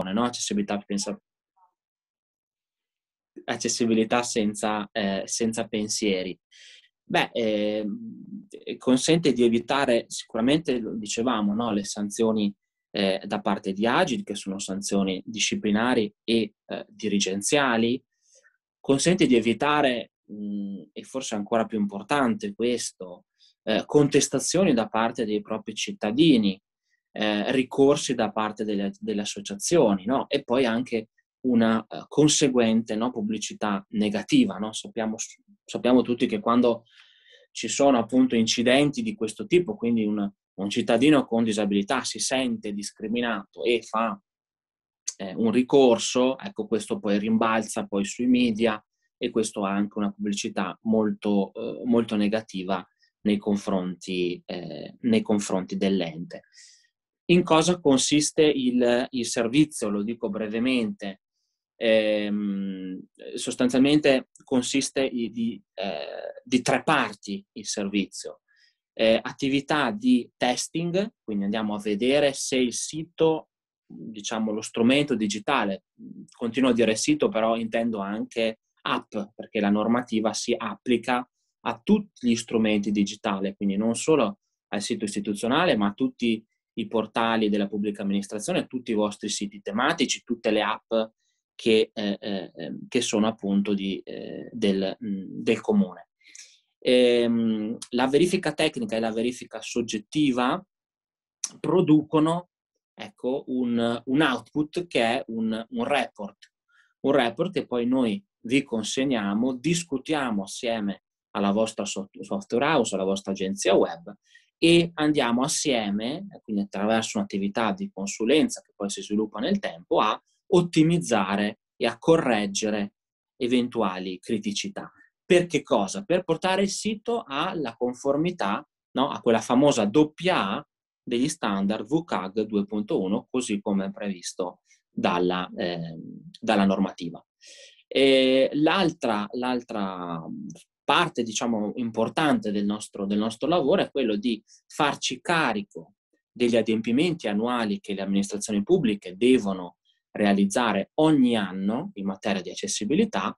persone, no? accessibilità, pensa... accessibilità senza, eh, senza pensieri. Beh, eh, consente di evitare, sicuramente lo dicevamo, no? le sanzioni eh, da parte di Agid, che sono sanzioni disciplinari e eh, dirigenziali, consente di evitare, mh, e forse ancora più importante questo, eh, contestazioni da parte dei propri cittadini, eh, ricorsi da parte delle, delle associazioni no? e poi anche una eh, conseguente no, pubblicità negativa. No? Sappiamo, sappiamo, tutti che quando ci sono appunto incidenti di questo tipo, quindi un, un cittadino con disabilità si sente discriminato e fa eh, un ricorso, ecco questo poi rimbalza poi sui media e questo ha anche una pubblicità molto, eh, molto negativa nei confronti, eh, nei confronti dell'ente. In cosa consiste il, il servizio? Lo dico brevemente. Eh, sostanzialmente consiste di, eh, di, tre parti il servizio. Eh, attività di testing, quindi andiamo a vedere se il sito, diciamo lo strumento digitale, continuo a dire sito, però intendo anche app, perché la normativa si applica a tutti gli strumenti digitali, quindi non solo al sito istituzionale, ma a tutti i portali della pubblica amministrazione, tutti i vostri siti tematici, tutte le app che, eh, eh ehm, che sono appunto di, eh, del, del, comune. E, ehm, la verifica tecnica e la verifica soggettiva producono ecco, un, un, output che è un, un report, un report che poi noi vi consegniamo, discutiamo assieme alla vostra software house, alla vostra agenzia web e andiamo assieme, eh, quindi attraverso un'attività di consulenza che poi si sviluppa nel tempo, a ottimizzare e a correggere eventuali criticità. Per che cosa? Per portare il sito alla conformità, no? a quella famosa doppia A degli standard WCAG 2.1, così come previsto dalla, eh, dalla normativa. E l'altra, l'altra parte diciamo, importante del nostro, del nostro lavoro è quello di farci carico degli adempimenti annuali che le amministrazioni pubbliche devono realizzare ogni anno in materia di accessibilità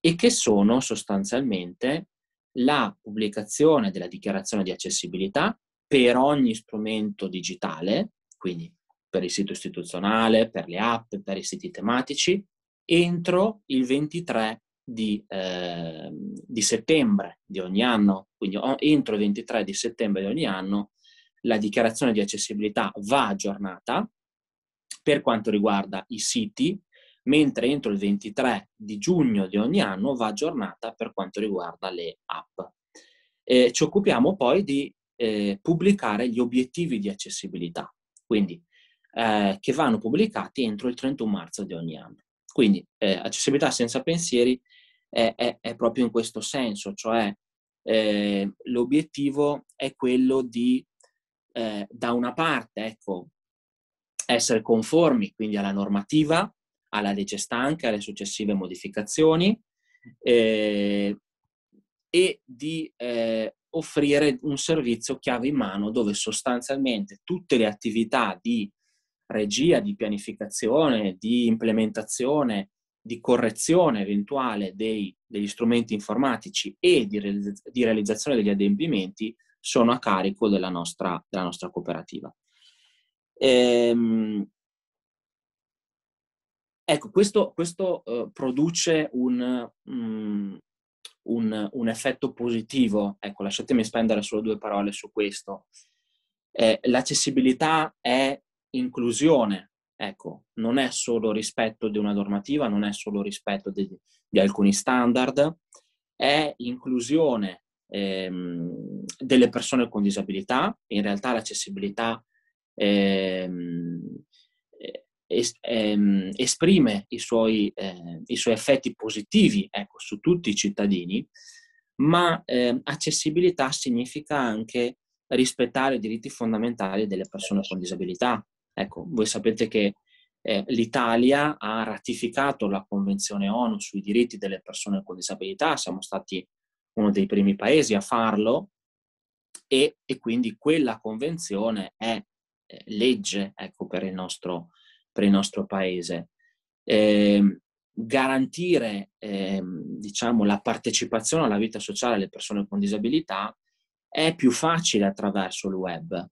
e che sono sostanzialmente la pubblicazione della dichiarazione di accessibilità per ogni strumento digitale, quindi per il sito istituzionale, per le app, per i siti tematici, entro il 23 di, eh, di settembre di ogni anno, quindi entro il 23 di settembre di ogni anno, la dichiarazione di accessibilità va aggiornata per quanto riguarda i siti, mentre entro il 23 di giugno di ogni anno va aggiornata per quanto riguarda le app. E ci occupiamo poi di eh, pubblicare gli obiettivi di accessibilità, quindi eh, che vanno pubblicati entro il 31 marzo di ogni anno. Quindi eh, accessibilità senza pensieri è, è, è proprio in questo senso, cioè eh, l'obiettivo è quello di, eh, da una parte, ecco, essere conformi quindi alla normativa, alla legge stanca, alle successive modificazioni eh, e di eh, offrire un servizio chiave in mano dove sostanzialmente tutte le attività di regia, di pianificazione, di implementazione di correzione eventuale dei, degli strumenti informatici e di, di, realizzazione degli adempimenti sono a carico della nostra, della nostra cooperativa. Ehm, ecco, questo, questo uh, produce un, um, un, un, effetto positivo. Ecco, lasciatemi spendere solo due parole su questo. Eh, l'accessibilità è inclusione, Ecco, non è solo rispetto di una normativa, non è solo rispetto di, di alcuni standard, è inclusione ehm, delle persone con disabilità. In realtà l'accessibilità ehm, eh, es, ehm, esprime i suoi, eh, i suoi, effetti positivi ecco, su tutti i cittadini, ma ehm, accessibilità significa anche rispettare i diritti fondamentali delle persone con disabilità, Ecco, voi sapete che eh, l'Italia ha ratificato la Convenzione ONU sui diritti delle persone con disabilità, siamo stati uno dei primi paesi a farlo e, e quindi quella Convenzione è eh, legge ecco, per, il nostro, per, il nostro, paese. Eh, garantire ehm, diciamo, la partecipazione alla vita sociale delle persone con disabilità è più facile attraverso il web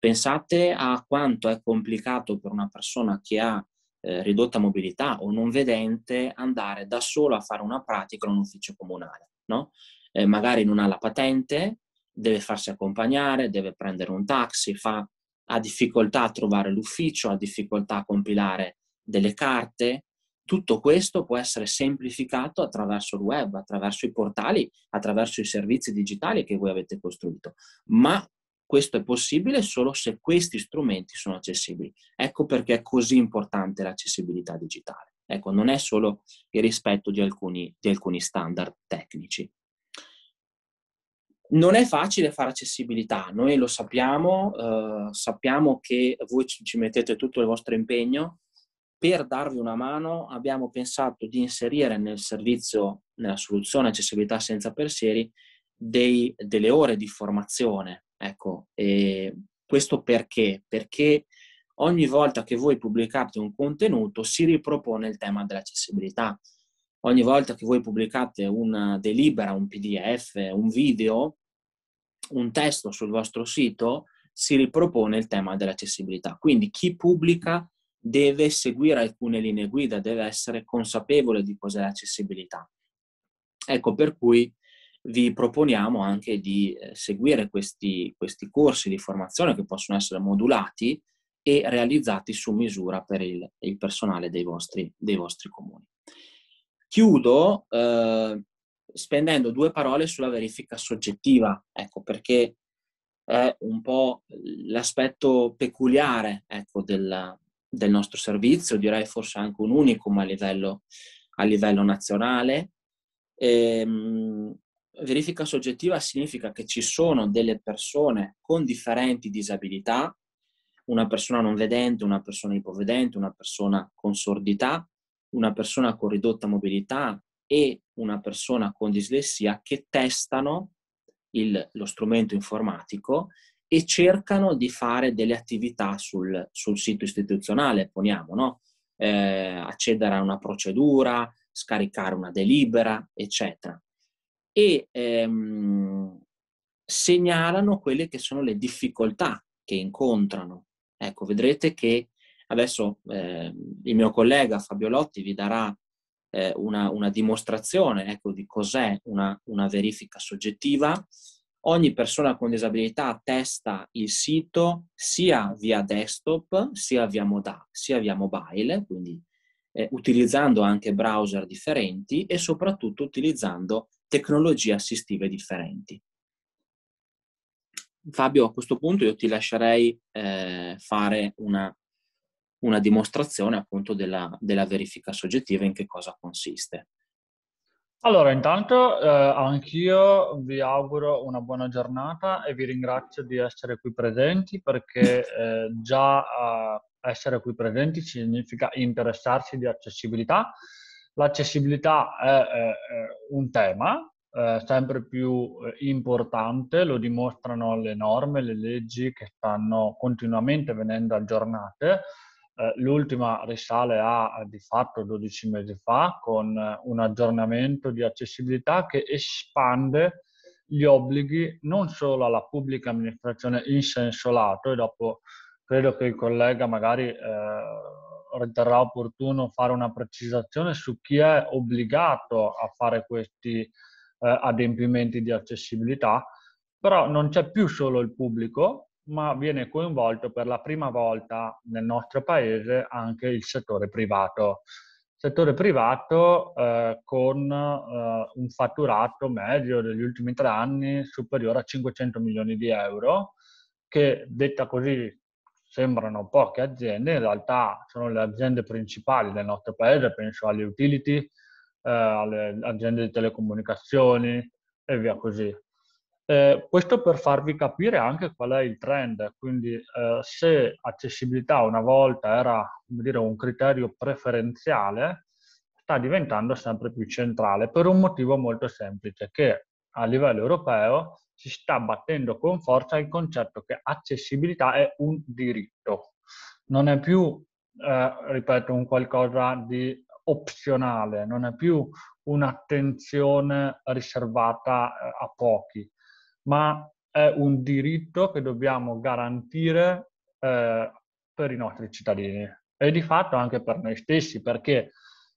Pensate a quanto è complicato per una persona che ha eh, ridotta mobilità o non vedente andare da sola a fare una pratica in un ufficio comunale, no? eh, magari non ha la patente, deve farsi accompagnare, deve prendere un taxi, fa, ha difficoltà a trovare l'ufficio, ha difficoltà a compilare delle carte. Tutto questo può essere semplificato attraverso il web, attraverso i portali, attraverso i servizi digitali che voi avete costruito, ma questo è possibile solo se questi strumenti sono accessibili. Ecco perché è così importante l'accessibilità digitale. Ecco, non è solo il rispetto di alcuni, di alcuni standard tecnici. Non è facile fare accessibilità, noi lo sappiamo, eh, sappiamo che voi ci mettete tutto il vostro impegno, per darvi una mano abbiamo pensato di inserire nel servizio, nella soluzione accessibilità senza pensieri, dei, delle ore di formazione Ecco, ehm, questo perché? Perché ogni volta che voi pubblicate un contenuto si ripropone il tema dell'accessibilità. Ogni volta che voi pubblicate una delibera, un PDF, un video, un testo sul vostro sito, si ripropone il tema dell'accessibilità. Quindi chi pubblica deve seguire alcune linee guida, deve essere consapevole di cos'è l'accessibilità. Ecco per cui vi proponiamo anche di eh, seguire questi, questi corsi di formazione che possono essere modulati e realizzati su misura per il, il personale dei vostri, dei vostri, comuni. Chiudo eh, spendendo due parole sulla verifica soggettiva, ecco perché è un po' l'aspetto peculiare ecco, del, del, nostro servizio, direi forse anche un unicum a livello, a livello nazionale. Ehm, verifica soggettiva significa che ci sono delle persone con differenti disabilità, una persona non vedente, una persona ipovedente, una persona con sordità, una persona con ridotta mobilità e una persona con dislessia che testano il, lo strumento informatico e cercano di fare delle attività sul, sul sito istituzionale, poniamo, no? eh, accedere a una procedura, scaricare una delibera, eccetera e ehm, segnalano quelle che sono le difficoltà che incontrano. Ecco, vedrete che adesso eh, il mio collega Fabio Lotti vi darà eh, una, una, dimostrazione ecco, di cos'è una, una verifica soggettiva. Ogni persona con disabilità testa il sito sia via desktop, sia via, moda, sia via mobile, quindi eh, utilizzando anche browser differenti e soprattutto utilizzando tecnologie assistive differenti. Fabio, a questo punto io ti lascerei eh, fare una, una, dimostrazione appunto della, della, verifica soggettiva in che cosa consiste. Allora, intanto eh, anch'io vi auguro una buona giornata e vi ringrazio di essere qui presenti perché eh, già eh, essere qui presenti significa interessarsi di accessibilità L'accessibilità è un tema sempre più eh, importante, lo dimostrano le norme, le leggi che stanno continuamente venendo aggiornate. Eh, l'ultima risale a di fatto 12 mesi fa con eh, un aggiornamento di accessibilità che espande gli obblighi non solo alla pubblica amministrazione in senso lato, e dopo credo che il collega magari eh, riterrà opportuno fare una precisazione su chi è obbligato a fare questi eh, adempimenti di accessibilità, però non c'è più solo il pubblico, ma viene coinvolto per la prima volta nel nostro paese anche il settore privato. Settore privato eh, con eh, un fatturato medio degli ultimi tre anni superiore a 500 milioni di euro, che detta così sembrano poche aziende, in realtà sono le aziende principali del nostro paese, penso alle utility, eh, alle aziende di telecomunicazioni e via così. Eh, questo per farvi capire anche qual è il trend, quindi eh, se accessibilità una volta era dire, un criterio preferenziale, sta diventando sempre più centrale per un motivo molto semplice, che a livello europeo si sta battendo con forza il concetto che accessibilità è un diritto. Non è più, eh, ripeto, un qualcosa di opzionale, non è più un'attenzione riservata eh, a pochi, ma è un diritto che dobbiamo garantire eh, per i nostri cittadini e di fatto anche per noi stessi, perché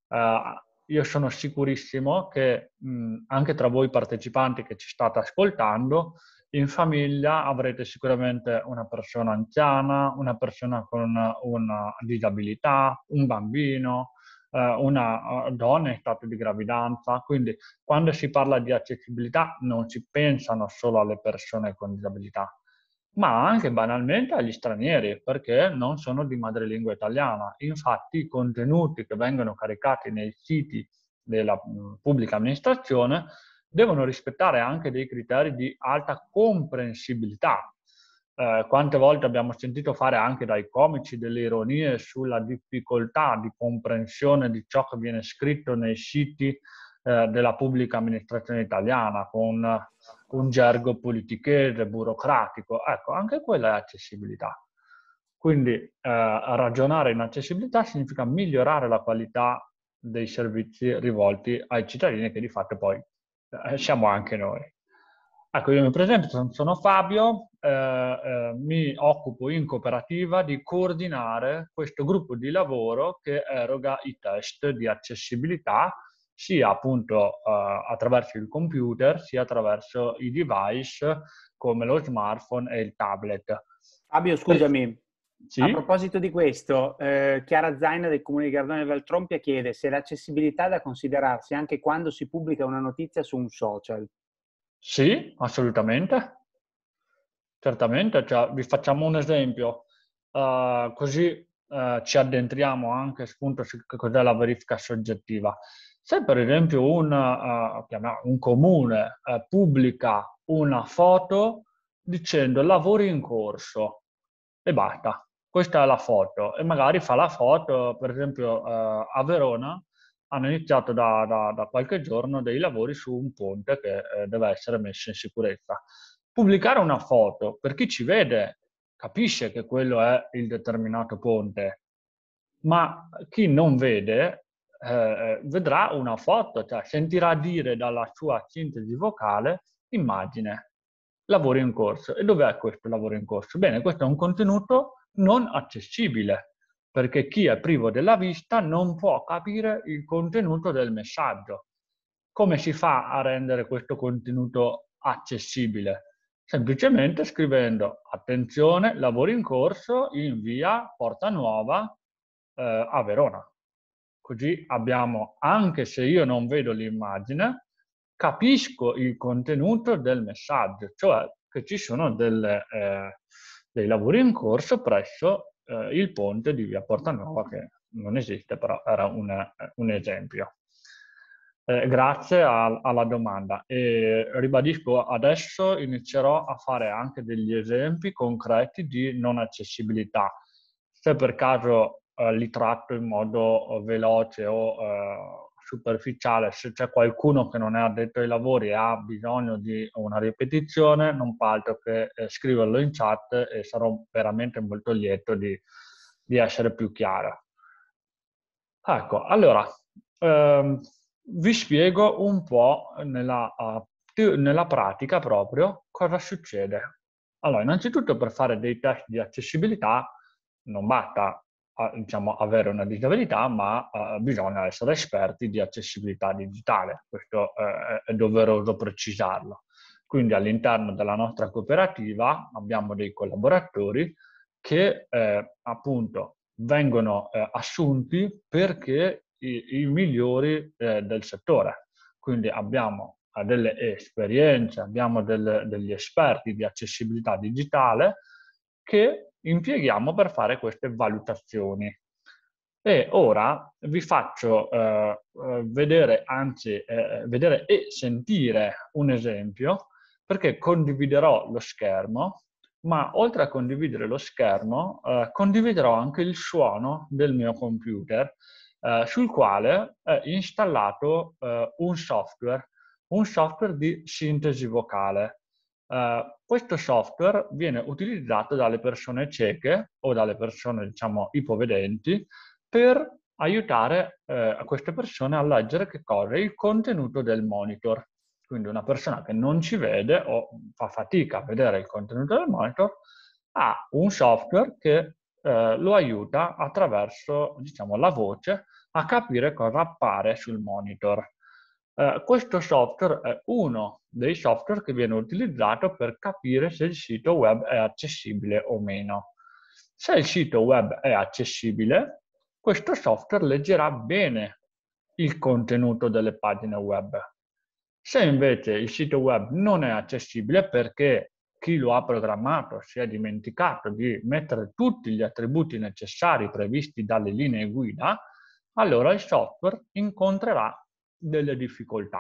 eh, io sono sicurissimo che mh, anche tra voi partecipanti che ci state ascoltando, in famiglia avrete sicuramente una persona anziana, una persona con una disabilità, un bambino, eh, una eh, donna in stato di gravidanza. Quindi quando si parla di accessibilità non si pensano solo alle persone con disabilità, ma anche banalmente agli stranieri, perché non sono di madrelingua italiana. Infatti i contenuti che vengono caricati nei siti della pubblica amministrazione devono rispettare anche dei criteri di alta comprensibilità. Eh, quante volte abbiamo sentito fare anche dai comici delle ironie sulla difficoltà di comprensione di ciò che viene scritto nei siti eh, della pubblica amministrazione italiana, con un gergo politichese, burocratico. Ecco, anche quella è accessibilità. Quindi eh, ragionare in accessibilità significa migliorare la qualità dei servizi rivolti ai cittadini che di fatto poi eh, siamo anche noi. Ecco, io mi presento, sono Fabio, eh, eh, mi occupo in cooperativa di coordinare questo gruppo di lavoro che eroga i test di accessibilità sia appunto uh, attraverso il computer sia attraverso i device come lo smartphone e il tablet. Fabio, scusami. Sì? A proposito di questo, eh, Chiara Zaina del Comune di Gardone Valtrompia chiede se l'accessibilità è da considerarsi anche quando si pubblica una notizia su un social. Sì, assolutamente. Certamente, cioè, vi facciamo un esempio, uh, così uh, ci addentriamo anche appunto su cos'è la verifica soggettiva. Se per esempio un, uh, eh, un comune uh, pubblica una foto dicendo lavori in corso e basta, questa è la foto e magari fa la foto, per esempio uh, a Verona hanno iniziato da, da, da, qualche giorno dei lavori su un ponte che eh, deve essere messo in sicurezza. Pubblicare una foto per chi ci vede capisce che quello è il determinato ponte, ma chi non vede eh, eh, vedrà una foto, cioè sentirà dire dalla sua sintesi vocale immagine, lavoro in corso. E dov'è questo lavoro in corso? Bene, questo è un contenuto non accessibile, perché chi è privo della vista non può capire il contenuto del messaggio. Come si fa a rendere questo contenuto accessibile? Semplicemente scrivendo attenzione, lavoro in corso in via Porta Nuova eh, a Verona. Così abbiamo, anche se io non vedo l'immagine, capisco il contenuto del messaggio, cioè che ci sono delle, eh, dei lavori in corso presso eh, il ponte di via Portanova, che non esiste, però era una, un esempio. Eh, grazie a, alla domanda e ribadisco adesso inizierò a fare anche degli esempi concreti di non accessibilità. Se per caso eh, li tratto in modo eh, veloce o eh, superficiale, se c'è qualcuno che non è addetto ai lavori e ha bisogno di una ripetizione, non fa altro che eh, scriverlo in chat e sarò veramente molto lieto di, di essere più chiaro. Ecco, allora, ehm, vi spiego un po' nella, uh, nella pratica proprio cosa succede. Allora, innanzitutto per fare dei test di accessibilità non basta a, diciamo, avere una disabilità, ma eh, bisogna essere esperti di accessibilità digitale, questo eh, è doveroso precisarlo. Quindi all'interno della nostra cooperativa abbiamo dei collaboratori che eh, appunto vengono eh, assunti perché i, i migliori eh, del settore. Quindi abbiamo eh, delle esperienze, abbiamo delle, degli esperti di accessibilità digitale che impieghiamo per fare queste valutazioni. E ora vi faccio eh, eh vedere, anzi, eh, eh, vedere e sentire un esempio, perché condividerò lo schermo, ma oltre a condividere lo schermo, eh, condividerò anche il suono del mio computer, eh, sul quale è installato un software, un software di sintesi vocale. Eh, questo software viene utilizzato dalle persone cieche o dalle persone, diciamo, ipovedenti per aiutare eh, queste persone a leggere che cosa? Il contenuto del monitor. Quindi una persona che non ci vede o fa fatica a vedere il contenuto del monitor ha un software che eh, lo aiuta attraverso, diciamo, la voce a capire cosa appare sul monitor. Eh, questo software è uno dei software che viene utilizzato per capire se il sito web è accessibile o meno. Se il sito web è accessibile, questo software leggerà bene il contenuto delle pagine web. Se invece il sito web non è accessibile perché chi lo ha programmato si è dimenticato di mettere tutti gli attributi necessari previsti dalle linee guida, allora il software incontrerà delle difficoltà.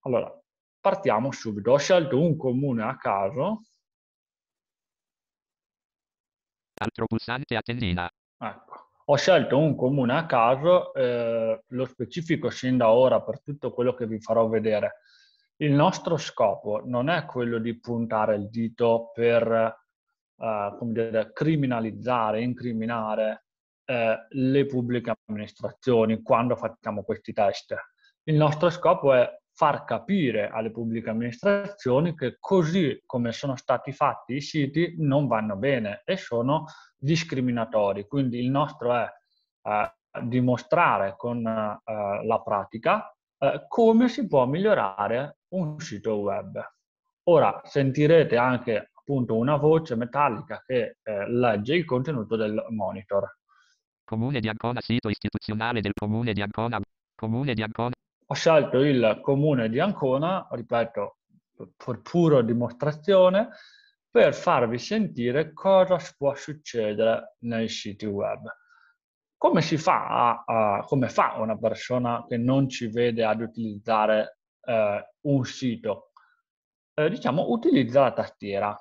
Allora, partiamo subito. Ho scelto un comune a caso. Altro pulsante a tendina. Ecco. Ho scelto un comune a caso, eh, lo specifico sin da ora per tutto quello che vi farò vedere. Il nostro scopo non è quello di puntare il dito per eh, dire, criminalizzare, incriminare eh, le pubbliche amministrazioni quando facciamo questi test. Il nostro scopo è far capire alle pubbliche amministrazioni che così come sono stati fatti i siti non vanno bene e sono discriminatori. Quindi il nostro è eh, dimostrare con eh, la pratica eh, come si può migliorare un sito web. Ora sentirete anche appunto una voce metallica che eh, legge il contenuto del monitor. Comune di Ancona, sito istituzionale del Comune di Ancona. Comune di Ancona. Ho scelto il Comune di Ancona, ripeto, per pura dimostrazione, per farvi sentire cosa può succedere nei siti web. Come si fa, a, a, come fa una persona che non ci vede ad utilizzare eh, un sito? Eh, diciamo, utilizza la tastiera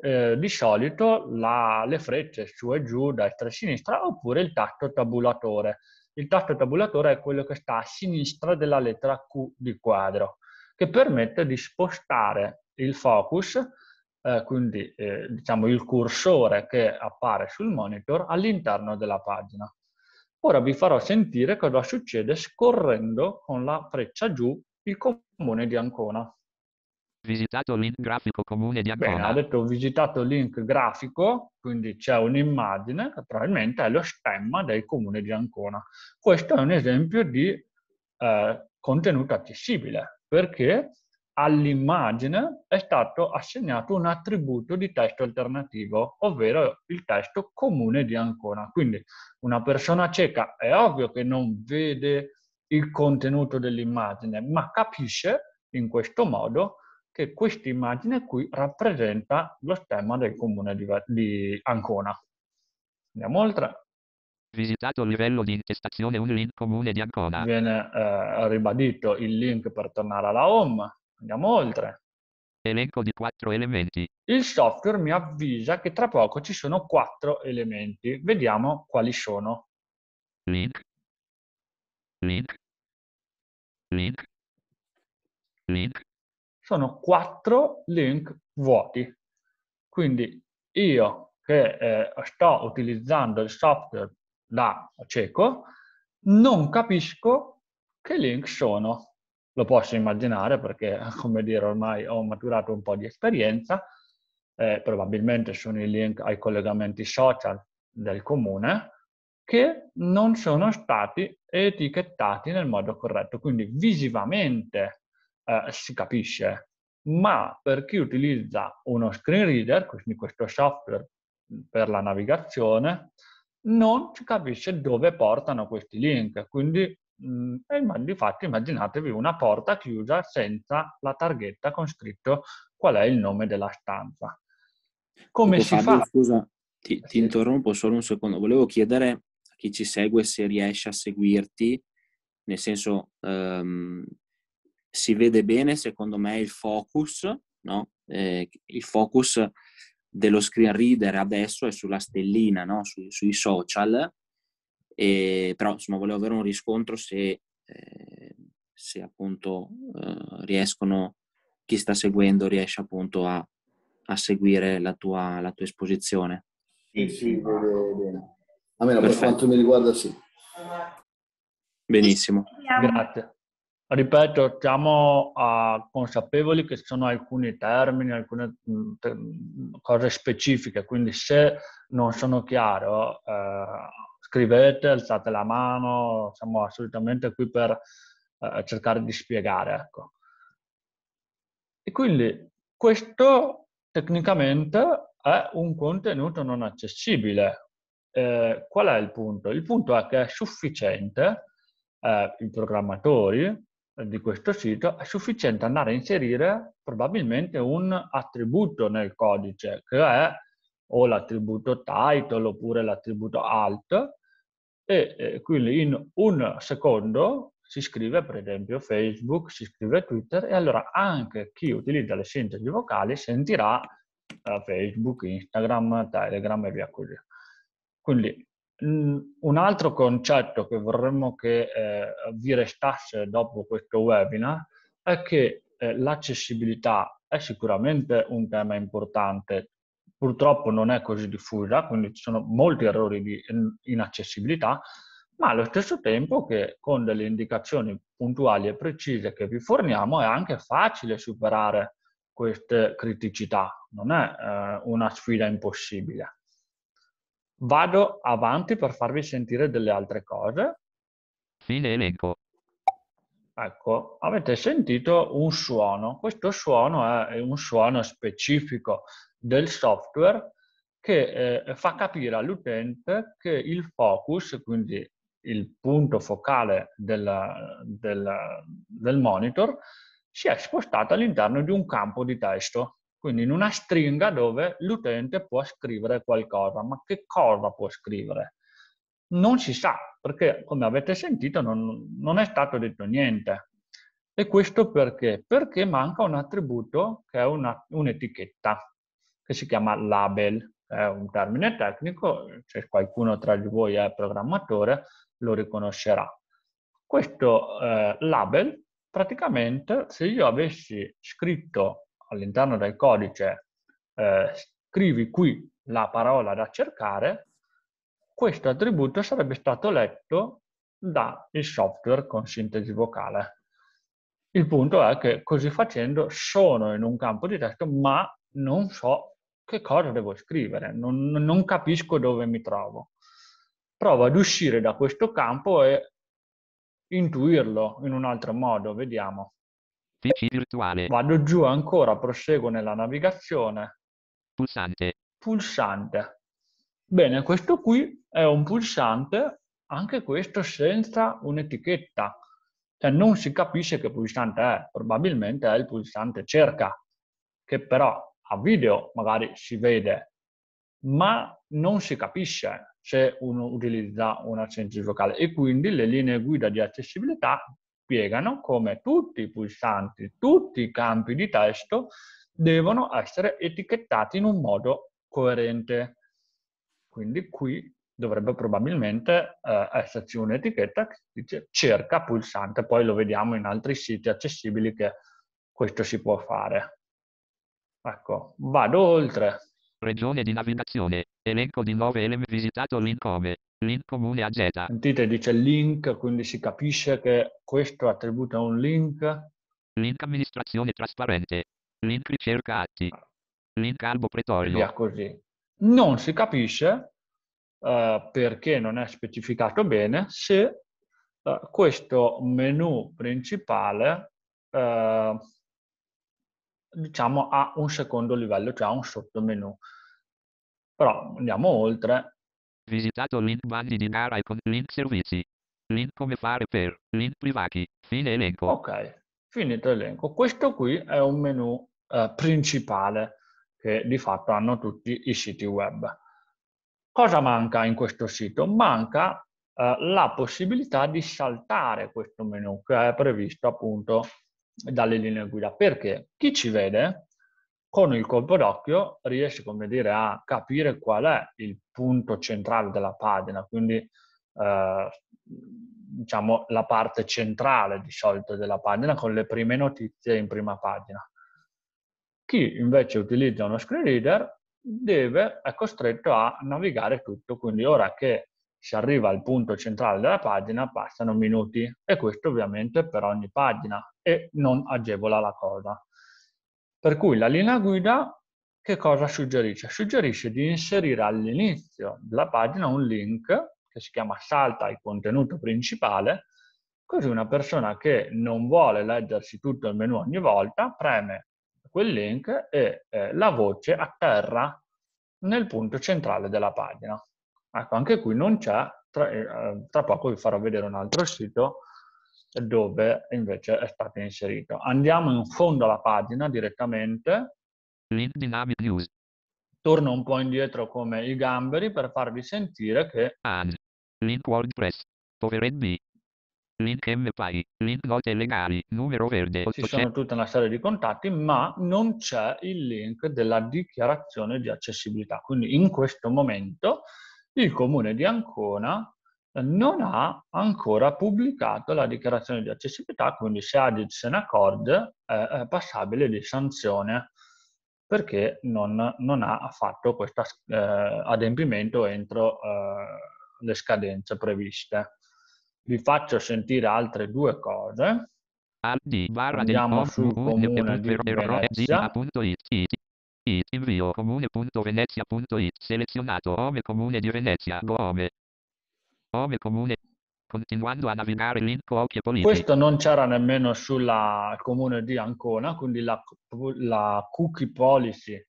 eh, di solito la, le frecce su e giù, destra e sinistra, oppure il tasto tabulatore. Il tasto tabulatore è quello che sta a sinistra della lettera Q di quadro, che permette di spostare il focus, eh, quindi eh, diciamo il cursore che appare sul monitor all'interno della pagina. Ora vi farò sentire cosa succede scorrendo con la freccia giù il comune di Ancona. Visitato il link grafico comune di Ancona. Bene, ha detto ho visitato il link grafico, quindi c'è un'immagine che probabilmente è lo stemma del comune di Ancona. Questo è un esempio di eh, contenuto accessibile, perché all'immagine è stato assegnato un attributo di testo alternativo, ovvero il testo comune di Ancona. Quindi una persona cieca è ovvio che non vede il contenuto dell'immagine, ma capisce in questo modo che questa immagine qui rappresenta lo stemma del comune di, di Ancona. Andiamo oltre. Visitato il livello di intestazione un link comune di Ancona. Viene eh, ribadito il link per tornare alla home. Andiamo oltre. Elenco di quattro elementi. Il software mi avvisa che tra poco ci sono quattro elementi. Vediamo quali sono. Link. Link. Link. Link sono quattro link vuoti. Quindi io che eh, sto utilizzando il software da cieco, non capisco che link sono. Lo posso immaginare perché, come dire, ormai ho maturato un po' di esperienza, eh, probabilmente sono i link ai collegamenti social del comune, che non sono stati etichettati nel modo corretto. Quindi visivamente eh, si capisce, ma per chi utilizza uno screen reader, quindi questo software per la navigazione, non si capisce dove portano questi link. Quindi, mh, mm, fatto, immaginatevi una porta chiusa senza la targhetta con scritto qual è il nome della stanza. Come Dopo, si Fabio, fa? Scusa, ti, eh, ti sì. interrompo solo un secondo. Volevo chiedere a chi ci segue se riesce a seguirti, nel senso, um, si vede bene, secondo me, il focus, no? eh, il focus dello screen reader adesso è sulla stellina, no? Su, sui social, e, però insomma volevo avere un riscontro se, eh, se appunto eh, riescono, chi sta seguendo riesce appunto a, a seguire la tua, la tua, esposizione. Sì, sì, bene, bene. Almeno per quanto mi riguarda sì. Benissimo. Grazie ripeto, siamo uh, consapevoli che ci sono alcuni termini, alcune mm, te- cose specifiche, quindi se non sono chiaro, eh, scrivete, alzate la mano, siamo assolutamente qui per eh, cercare di spiegare. Ecco. E quindi questo tecnicamente è un contenuto non accessibile. Eh, qual è il punto? Il punto è che è sufficiente eh, i programmatori di questo sito, è sufficiente andare a inserire probabilmente un attributo nel codice, che è o l'attributo title oppure l'attributo alt, e eh, quindi in un secondo si scrive per esempio Facebook, si scrive Twitter, e allora anche chi utilizza le sintesi vocali sentirà eh, Facebook, Instagram, Telegram e via così. Quindi un altro concetto che vorremmo che eh, vi restasse dopo questo webinar è che eh, l'accessibilità è sicuramente un tema importante, purtroppo non è così diffusa, quindi ci sono molti errori di inaccessibilità, ma allo stesso tempo che con delle indicazioni puntuali e precise che vi forniamo è anche facile superare queste criticità, non è eh, una sfida impossibile. Vado avanti per farvi sentire delle altre cose. Fine elenco. Ecco, avete sentito un suono. Questo suono è un suono specifico del software che eh, fa capire all'utente che il focus, quindi il punto focale della, della, del monitor, si è spostato all'interno di un campo di testo. Quindi in una stringa dove l'utente può scrivere qualcosa, ma che cosa può scrivere? Non si sa, perché come avete sentito non, non è stato detto niente. E questo perché? Perché manca un attributo che è un'etichetta, un che si chiama label, è un termine tecnico, se qualcuno tra di voi è programmatore lo riconoscerà. Questo eh, label, praticamente, se io avessi scritto all'interno del codice eh, scrivi qui la parola da cercare, questo attributo sarebbe stato letto dal software con sintesi vocale. Il punto è che così facendo sono in un campo di testo ma non so che cosa devo scrivere, non, non capisco dove mi trovo. Provo ad uscire da questo campo e intuirlo in un altro modo, vediamo. PC virtuale. Vado giù ancora, proseguo nella navigazione. Pulsante. Pulsante. Bene, questo qui è un pulsante, anche questo senza un'etichetta. Cioè non si capisce che pulsante è, probabilmente è il pulsante cerca, che però a video magari si vede, ma non si capisce se uno utilizza un accento vocale e quindi le linee guida di accessibilità spiegano come tutti i pulsanti, tutti i campi di testo devono essere etichettati in un modo coerente. Quindi qui dovrebbe probabilmente eh, esserci un'etichetta che dice cerca pulsante, poi lo vediamo in altri siti accessibili che questo si può fare. Ecco, vado oltre. Regione di navigazione, elenco di 9 elementi visitato link come, Link comune a Z. Sentite, dice link, quindi si capisce che questo attributo è un link. Link amministrazione trasparente. Link ricerca atti. Link albo pretorio. Via così. Non si capisce uh, perché non è specificato bene se uh, questo menu principale uh, diciamo ha un secondo livello, cioè un sottomenu. Però andiamo oltre Visitato link bandi di gara e con link servizi. Link come fare per, link privati, fine elenco. Ok, finito elenco. Questo qui è un menu eh, principale che di fatto hanno tutti i siti web. Cosa manca in questo sito? Manca eh, la possibilità di saltare questo menu che è previsto appunto dalle linee guida. Perché chi ci vede con il colpo d'occhio riesci dire, a capire qual è il punto centrale della pagina, quindi eh, diciamo la parte centrale di solito della pagina con le prime notizie in prima pagina. Chi invece utilizza uno screen reader deve, è costretto a navigare tutto, quindi ora che si arriva al punto centrale della pagina passano minuti e questo ovviamente per ogni pagina e non agevola la cosa. Per cui la linea guida che cosa suggerisce? Suggerisce di inserire all'inizio della pagina un link che si chiama salta al contenuto principale, così una persona che non vuole leggersi tutto il menu ogni volta preme quel link e eh, la voce atterra nel punto centrale della pagina. Ecco, anche qui non c'è, tra, eh, tra poco vi farò vedere un altro sito dove invece è stato inserito. Andiamo in fondo alla pagina direttamente. Link Dynamic News. Torno un po' indietro come i gamberi per farvi sentire che... And. Link WordPress. PowerMD. Link MPI. Link note legali. Numero verde. 800. Ci sono tutta una serie di contatti, ma non c'è il link della dichiarazione di accessibilità. Quindi in questo momento il comune di Ancona non ha ancora pubblicato la dichiarazione di accessibilità, quindi se ADID se ne accorge è passabile di sanzione perché non, non ha fatto questo eh, adempimento entro eh, le scadenze previste. Vi faccio sentire altre due cose. Andiamo sul comune di Venezia. Invio comune.venezia.it selezionato Ome Comune di Venezia Goome Home comune. Continuando a navigare link occhio politico. Questo non c'era nemmeno sulla comune di Ancona, quindi la, la cookie policy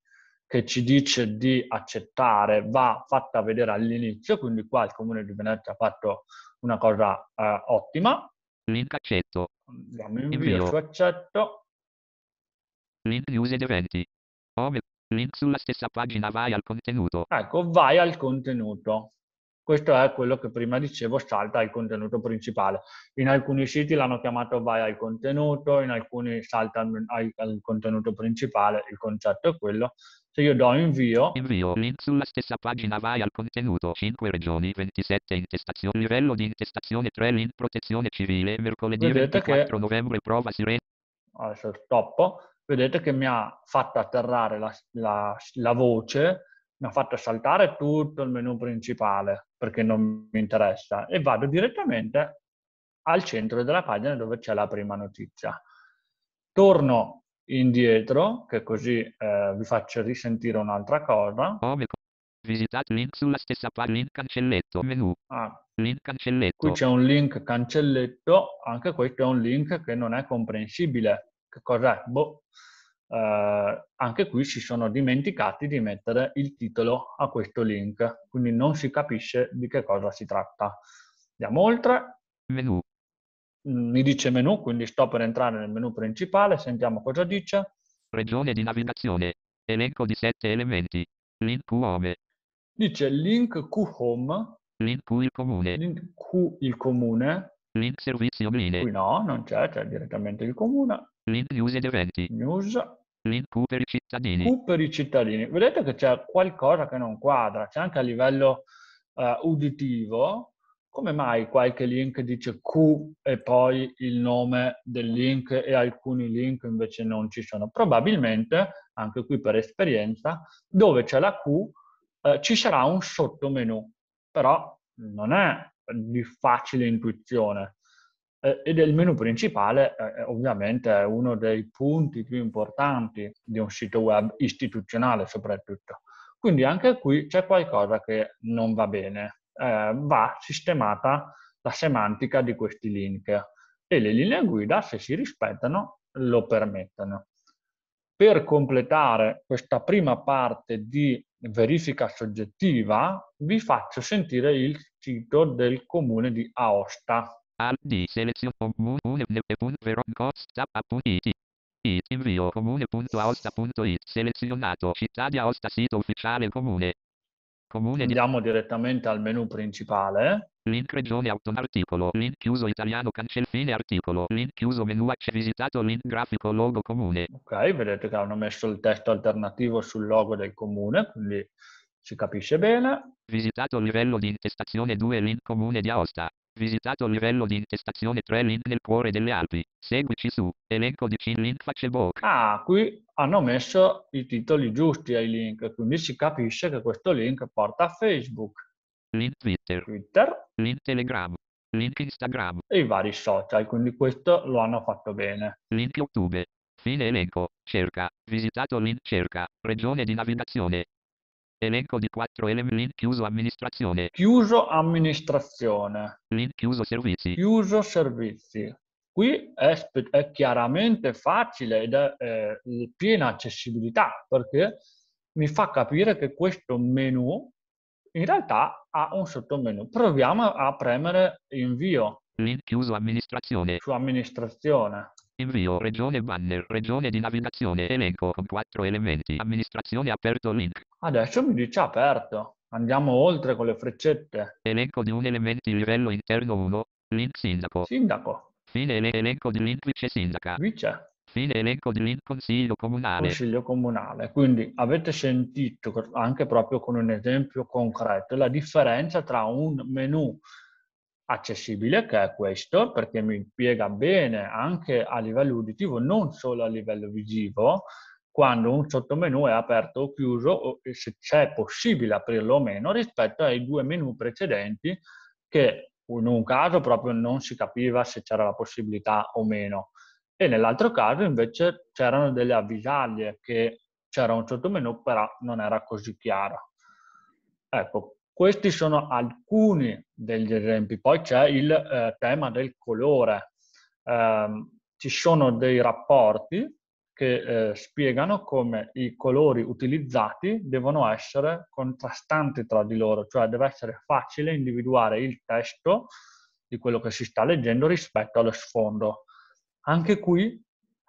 che ci dice di accettare va fatta vedere all'inizio, quindi qua il comune di Venezia ha fatto una cosa eh, ottima. Link accetto. Andiamo in invio, invio. accetto. Link news ed eventi. Ove, Link sulla stessa pagina vai al contenuto. Ecco, vai al contenuto. Questo è quello che prima dicevo salta il contenuto principale. In alcuni siti l'hanno chiamato vai al contenuto, in alcuni salta al, al contenuto principale, il concetto è quello. Se io do invio... Invio, link sulla stessa pagina vai al contenuto, 5 regioni, 27 intestazioni, livello di intestazione 3, link protezione civile, mercoledì Vedete 24 che... novembre prova sirena. Adesso stoppo vedete che mi ha fatto atterrare la, la, la, voce mi ha fatto saltare tutto il menu principale perché non mi interessa e vado direttamente al centro della pagina dove c'è la prima notizia. Torno indietro, che così eh, vi faccio risentire un'altra cosa. Visitate link sulla stessa pagina, link cancelletto, menu. Ah. Link cancelletto. Qui c'è un link cancelletto, anche questo è un link che non è comprensibile. Che cos'è? Boh eh, anche qui si sono dimenticati di mettere il titolo a questo link, quindi non si capisce di che cosa si tratta. Andiamo oltre. Menu. Mm, mi dice menu, quindi sto per entrare nel menu principale, sentiamo cosa dice. Regione di navigazione, elenco di sette elementi, link home. Dice link Qhome. Link Q il comune. Link Q il comune. Link servizio linee. Qui no, non c'è, c'è direttamente il comune. Link news ed eventi. News Link per i cittadini. Q per i cittadini. Vedete che c'è qualcosa che non quadra, c'è anche a livello uh, uditivo. Come mai qualche link dice Q e poi il nome del link e alcuni link invece non ci sono? Probabilmente, anche qui per esperienza, dove c'è la Q uh, ci sarà un sottomenu, però non è di facile intuizione eh, ed il menu principale eh, eh, ovviamente è uno dei punti più importanti di un sito web istituzionale soprattutto. Quindi anche qui c'è qualcosa che non va bene. Eh, va sistemata la semantica di questi link e le linee guida, se si rispettano, lo permettono. Per completare questa prima parte di verifica soggettiva, vi faccio sentire il sito del comune di Aosta, al di seleziono comune, però, costa, appunto, it. it, invio, comune.aosta.it, selezionato, città di Aosta, sito ufficiale comune. Comune Andiamo di... direttamente al menu principale. Link regione auton articolo, link chiuso italiano cancel fine articolo, link chiuso menu acce visitato, link grafico logo comune. Ok, vedete che hanno messo il testo alternativo sul logo del comune, quindi si capisce bene. Visitato livello di intestazione 2 link comune di Aosta. Visitato il livello di intestazione 3 link nel cuore delle Alpi. Seguici su elenco di Cin Link Facebook. Ah, qui hanno messo i titoli giusti ai link, quindi si capisce che questo link porta a Facebook. Link Twitter. Twitter. Link Telegram. Link Instagram. E i vari social, quindi questo lo hanno fatto bene. Link YouTube. Fine elenco. Cerca. Visitato link cerca. Regione di navigazione. Elenco di quattro elementi. link chiuso amministrazione. Chiuso amministrazione. Link chiuso servizi. Chiuso servizi. Qui è, è chiaramente facile ed è eh, piena accessibilità perché mi fa capire che questo menu in realtà ha un sottomenu. Proviamo a premere invio. Link chiuso amministrazione. Su amministrazione. Invio, regione banner, regione di navigazione, elenco con quattro elementi, amministrazione aperto link. Adesso mi dice aperto. Andiamo oltre con le freccette. Elenco di un elemento livello interno 1, link sindaco. Sindaco. Fine ele- elenco di link vice sindaca. Vice. Fine elenco di link consiglio comunale. Consiglio comunale. Quindi avete sentito anche proprio con un esempio concreto la differenza tra un menu accessibile che è questo perché mi impiega bene anche a livello uditivo non solo a livello visivo quando un sottomenu è aperto o chiuso o se c'è possibile aprirlo o meno rispetto ai due menu precedenti che in un caso proprio non si capiva se c'era la possibilità o meno e nell'altro caso invece c'erano delle avvisaglie che c'era un sottomenu però non era così chiaro. Ecco, questi sono alcuni degli esempi. Poi c'è il eh, tema del colore. Eh, ci sono dei rapporti che eh, spiegano come i colori utilizzati devono essere contrastanti tra di loro, cioè deve essere facile individuare il testo di quello che si sta leggendo rispetto allo sfondo. Anche qui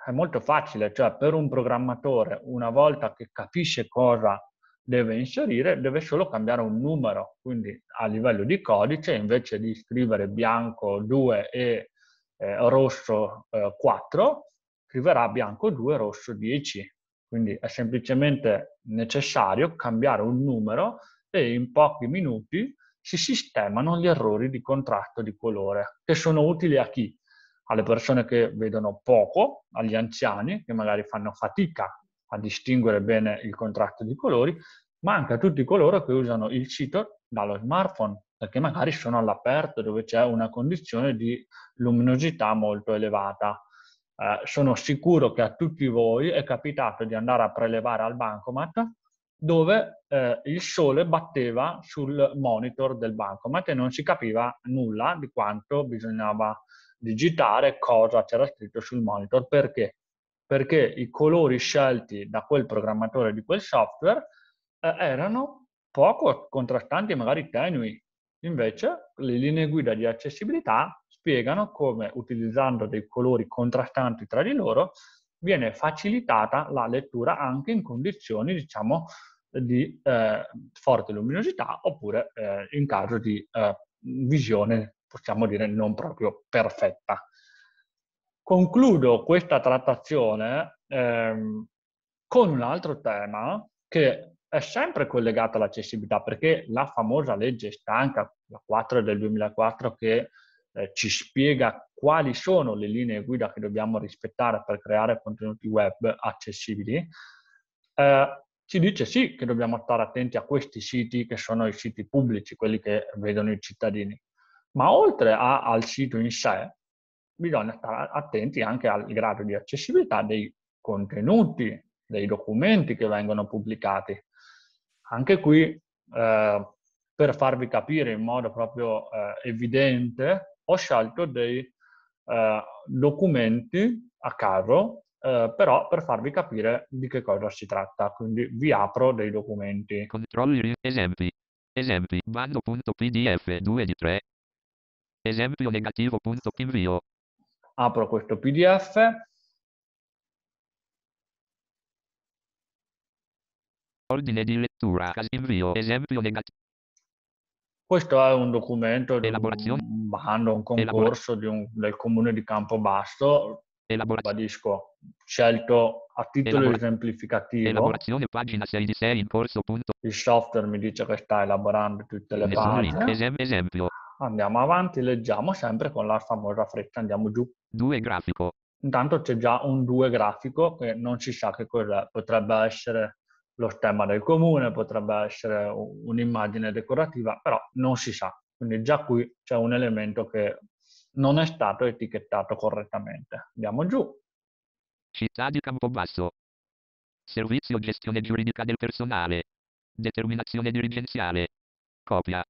è molto facile, cioè per un programmatore, una volta che capisce cosa deve inserire, deve solo cambiare un numero, quindi a livello di codice invece di scrivere bianco 2 e eh, rosso eh, 4, scriverà bianco 2 e rosso 10. Quindi è semplicemente necessario cambiare un numero e in pochi minuti si sistemano gli errori di contratto di colore, che sono utili a chi? Alle persone che vedono poco, agli anziani che magari fanno fatica a distinguere bene il contratto di colori, ma anche a tutti coloro che usano il CITOR dallo smartphone, perché magari sono all'aperto dove c'è una condizione di luminosità molto elevata. Eh, sono sicuro che a tutti voi è capitato di andare a prelevare al bancomat dove eh, il sole batteva sul monitor del bancomat e non si capiva nulla di quanto bisognava digitare, cosa c'era scritto sul monitor, perché perché i colori scelti da quel programmatore di quel software eh, erano poco contrastanti, e magari tenui. Invece le linee guida di accessibilità spiegano come utilizzando dei colori contrastanti tra di loro viene facilitata la lettura anche in condizioni, diciamo, di eh, forte luminosità oppure eh, in caso di eh, visione, possiamo dire, non proprio perfetta. Concludo questa trattazione ehm, con un altro tema che è sempre collegato all'accessibilità perché la famosa legge stanca, la 4 del 2004, che eh, ci spiega quali sono le linee guida che dobbiamo rispettare per creare contenuti web accessibili, eh, ci dice sì che dobbiamo stare attenti a questi siti che sono i siti pubblici, quelli che vedono i cittadini, ma oltre a, al sito in sé, bisogna stare attenti anche al grado di accessibilità dei contenuti, dei documenti che vengono pubblicati. Anche qui, eh, per farvi capire in modo proprio eh, evidente, ho scelto dei eh, documenti a caso, eh, però per farvi capire di che cosa si tratta. Quindi vi apro dei documenti. Controlli esempi. Esempi, bando.pdf 2 di 3. Esempio negativo.invio apro questo PDF, Ordine di lettura, invio, esempio negativo. Questo è un documento di un bando, un concorso un, del comune di Campobasso, ribadisco, scelto a titolo esemplificativo. pagina 6 6 di in corso. Il software mi dice che sta elaborando tutte le pagine. Esempio. Andiamo avanti, leggiamo sempre con la famosa freccia, andiamo giù. Due grafico. Intanto c'è già un due grafico che non si sa che cos'è, potrebbe essere lo stemma del comune, potrebbe essere un'immagine decorativa, però non si sa. Quindi già qui c'è un elemento che non è stato etichettato correttamente. Andiamo giù. Città di Campobasso. Servizio gestione giuridica del personale. Determinazione dirigenziale. Copia.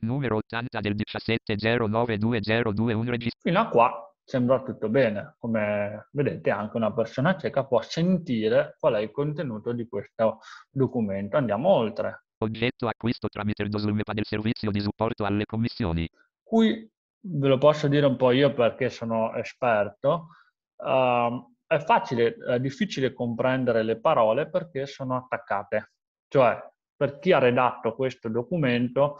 Numero 80 del 17092021 registro. Fino a qua sembra tutto bene. Come vedete anche una persona cieca può sentire qual è il contenuto di questo documento. Andiamo oltre. Oggetto acquisto tramite il Doslumpa del servizio di supporto alle commissioni. Qui ve lo posso dire un po' io perché sono esperto. Uh, è facile, è difficile comprendere le parole perché sono attaccate. Cioè, per chi ha redatto questo documento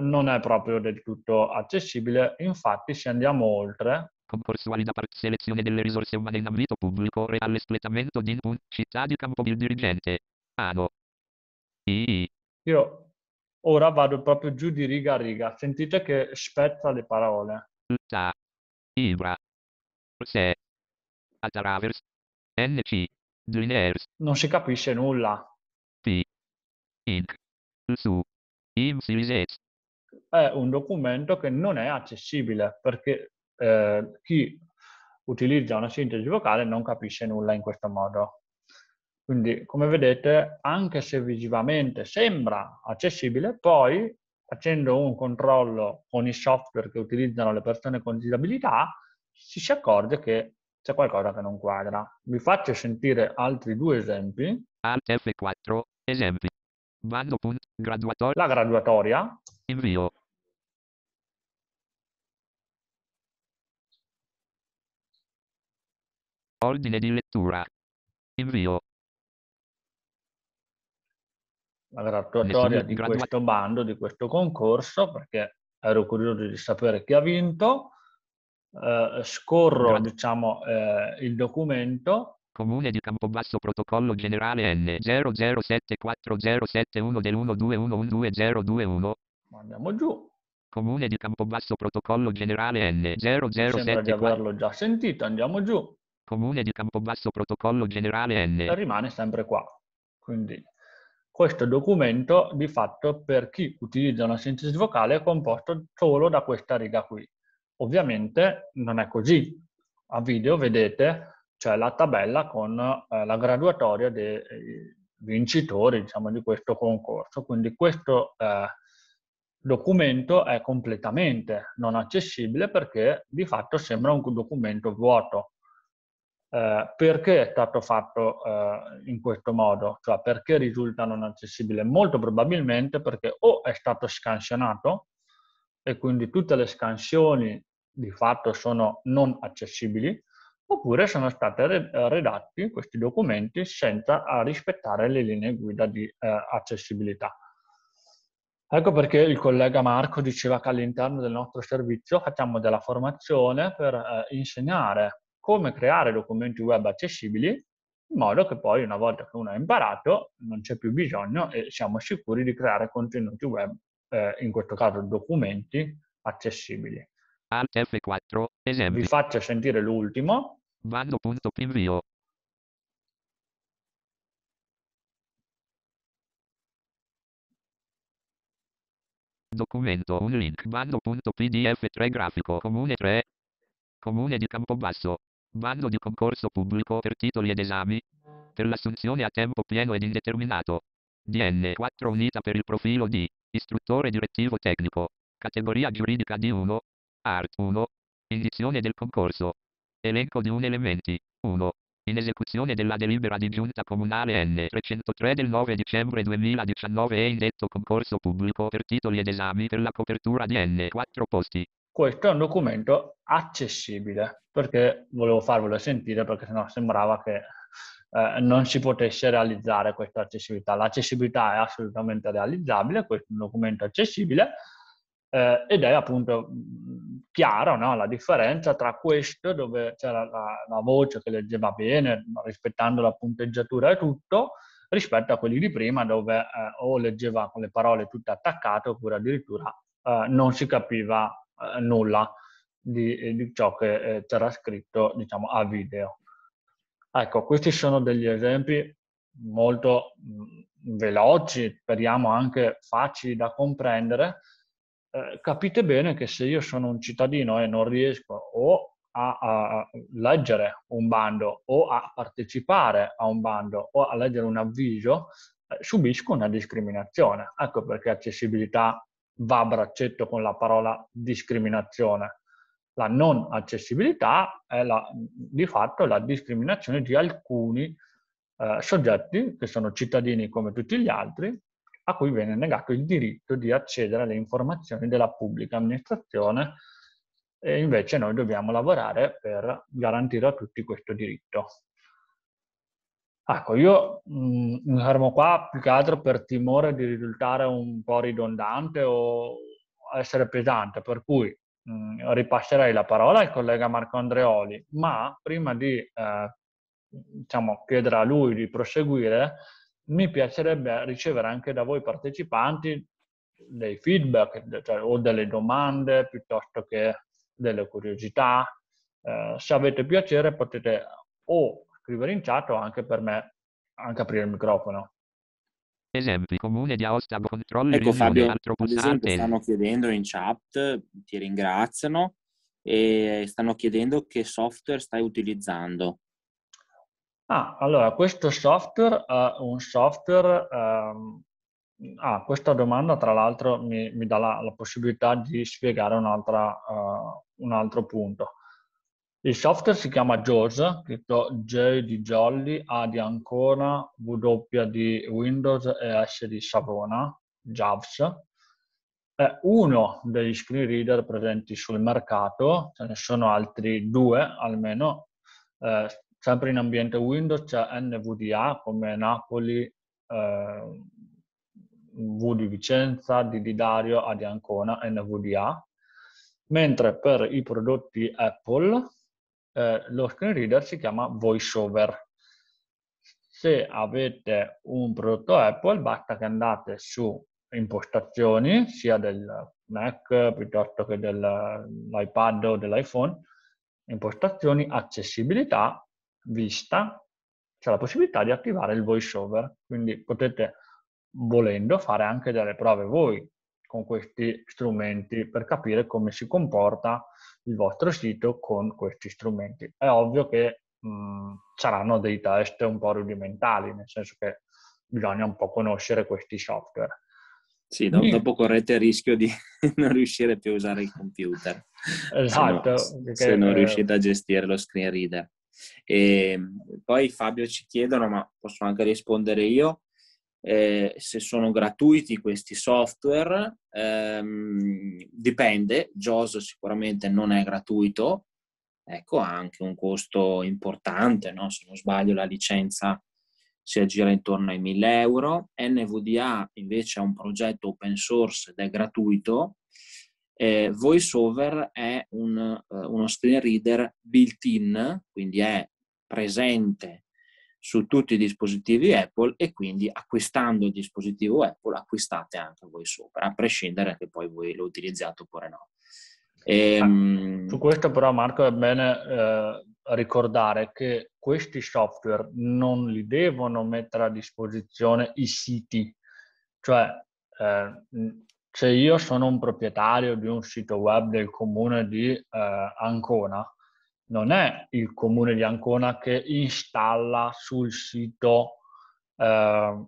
non è proprio del tutto accessibile, infatti se andiamo oltre... Concorsualità per selezione delle risorse umane in ambito pubblico, e all'espletamento di input, città di campo del dirigente, ano. I. Io ora vado proprio giù di riga a riga, sentite che spezza le parole. Ta. Ibra. Se. Attraverse. NC. Dliners. Non si capisce nulla. P. Inc. Su. Insises è un documento che non è accessibile perché eh, chi utilizza una sintesi vocale non capisce nulla in questo modo. Quindi, come vedete, anche se visivamente sembra accessibile, poi facendo un controllo con i software che utilizzano le persone con disabilità, si, si accorge che c'è qualcosa che non quadra. Vi faccio sentire altri due esempi. Alt F4, esempi. Bando. Graduatoria. La graduatoria. Invio. Ordine di lettura. Invio. La graduatoria di questo bando, di questo concorso, perché ero curioso di sapere chi ha vinto. Eh, scorro, Grad diciamo, eh, il documento. Comune di Campobasso Protocollo Generale N00740711 del Andiamo giù. Comune di Campobasso Protocollo Generale N0074. Sembra di averlo già sentito, andiamo giù. Comune di Campobasso protocollo generale N. Rimane sempre qua. Quindi questo documento di fatto per chi utilizza una sintesi vocale è composto solo da questa riga qui. Ovviamente non è così. A video vedete c'è la tabella con eh, la graduatoria dei eh, vincitori diciamo, di questo concorso. Quindi questo eh, documento è completamente non accessibile perché di fatto sembra un documento vuoto eh, perché è stato fatto eh, in questo modo, cioè perché risulta non accessibile? Molto probabilmente perché o è stato scansionato e quindi tutte le scansioni di fatto sono non accessibili, oppure sono stati redatti questi documenti senza rispettare le linee guida di eh, accessibilità. Ecco perché il collega Marco diceva che all'interno del nostro servizio facciamo della formazione per eh, insegnare come creare documenti web accessibili in modo che poi una volta che uno ha imparato non c'è più bisogno e siamo sicuri di creare contenuti web, eh, in questo caso documenti accessibili. Alt F4, esempio. Vi faccio sentire l'ultimo. Bando.pinvio. Documento, un link, bando.pdf3 grafico, comune 3, comune di Campobasso, Bando di concorso pubblico per titoli ed esami. Per l'assunzione a tempo pieno ed indeterminato. DN 4 unità per il profilo di istruttore direttivo tecnico. Categoria giuridica D1. Art 1. Indizione del concorso. Elenco di un elementi. 1. In esecuzione della delibera di giunta comunale N 303 del 9 dicembre 2019 è indetto concorso pubblico per titoli ed esami per la copertura di N 4 posti questo è un documento accessibile, perché volevo farvelo sentire perché sennò sembrava che eh, non si potesse realizzare questa accessibilità. L'accessibilità è assolutamente realizzabile, questo è un documento accessibile eh, ed è appunto mm, chiara no? la differenza tra questo, dove c'era la, la, voce che leggeva bene, rispettando la punteggiatura e tutto, rispetto a quelli di prima dove eh, o leggeva con le parole tutte attaccate oppure addirittura eh, non si capiva eh, nulla di, eh, di, ciò che eh, terrà scritto diciamo, a video. Ecco, questi sono degli esempi molto mh, mm, veloci, speriamo anche facili da comprendere. Eh, capite bene che se io sono un cittadino e non riesco o a, a leggere un bando o a partecipare a un bando o a leggere un avviso, eh, subisco una discriminazione. Ecco perché accessibilità va a braccetto con la parola discriminazione. La non accessibilità è la, di fatto la discriminazione di alcuni eh, soggetti, che sono cittadini come tutti gli altri, a cui viene negato il diritto di accedere alle informazioni della pubblica amministrazione e invece noi dobbiamo lavorare per garantire a tutti questo diritto. Ecco, io mh, mhmm, mi fermo qua più che altro per timore di risultare un po' ridondante o essere pesante, per cui mh, mhmm, ripasserei la parola al collega Marco Andreoli, ma prima di eh, diciamo, chiedere a lui di proseguire, mi piacerebbe ricevere anche da voi partecipanti dei feedback cioè, o delle domande piuttosto che delle curiosità. Eh, se avete piacere potete o scrivere in chat o anche per me anche aprire il microfono. Esempi comune di Aosta controllo ecco, Fabio, altro pulsante. stanno chiedendo in chat, ti ringraziano e stanno chiedendo che software stai utilizzando. Ah, allora, questo software uh, un software um, Ah, questa domanda tra l'altro mi, mi dà la, la, possibilità di spiegare uh, un altro punto. Il software si chiama JAWS, scritto J di Jolly, A di Ancona, W di Windows e S di Savona, JAVS. È uno degli screen reader presenti sul mercato, ce ne sono altri due almeno, eh, sempre in ambiente Windows c'è NVDA come Napoli, eh, V di Vicenza, D di Dario, A di Ancona, NVDA. Mentre per i prodotti Apple eh, lo screen reader si chiama VoiceOver. Se avete un prodotto Apple, basta che andate su impostazioni, sia del Mac piuttosto che dell'iPad o dell'iPhone, impostazioni, accessibilità, vista, c'è la possibilità di attivare il VoiceOver. Quindi potete, volendo, fare anche delle prove voi con questi strumenti per capire come si comporta il vostro sito con questi strumenti. È ovvio che mh, mm, saranno dei test un po' rudimentali, nel senso che bisogna un po' conoscere questi software. Sì, dopo, mm. dopo correte il rischio di non riuscire più a usare il computer. Esatto. Se, no, se non eh, riuscite a gestire lo screen reader. E ehm, poi Fabio ci chiedono, ma posso anche rispondere io, eh, se sono gratuiti questi software, ehm, dipende, JOS sicuramente non è gratuito, ecco ha anche un costo importante, no? se non sbaglio la licenza si aggira intorno ai 1000 euro, NVDA invece è un progetto open source ed è gratuito, eh, VoiceOver è un, eh, uno screen reader built-in, quindi è presente su tutti i dispositivi Apple e quindi acquistando il dispositivo Apple acquistate anche voi sopra, a prescindere che poi voi lo utilizziate oppure no. Ah, e, ehm, su questo però Marco è bene eh, ricordare che questi software non li devono mettere a disposizione i siti, cioè eh, se io sono un proprietario di un sito web del comune di eh, Ancona, non è il comune di Ancona che installa sul sito eh,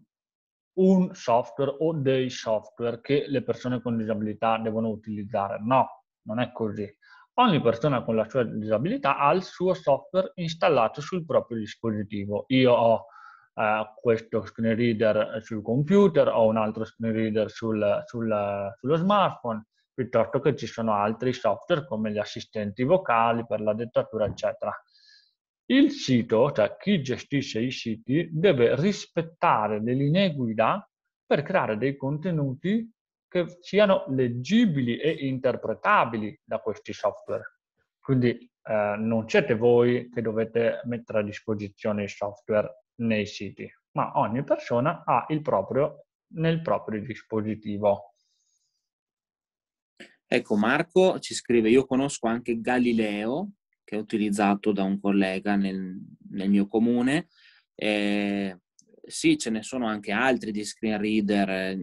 un software o dei software che le persone con disabilità devono utilizzare. No, non è così. Ogni persona con la sua disabilità ha il suo software installato sul proprio dispositivo. Io ho eh, questo screen reader sul computer, ho un altro screen reader sul, sul, eh, sullo smartphone, piuttosto che ci sono altri software come gli assistenti vocali per la dettatura, eccetera. Il sito, cioè chi gestisce i siti, deve rispettare le linee guida per creare dei contenuti che siano leggibili e interpretabili da questi software. Quindi eh, non siete voi che dovete mettere a disposizione i software nei siti, ma ogni persona ha il proprio nel proprio dispositivo. Ecco, Marco ci scrive, io conosco anche Galileo, che è utilizzato da un collega nel, nel mio comune. Eh, sì, ce ne sono anche altri di screen reader, eh,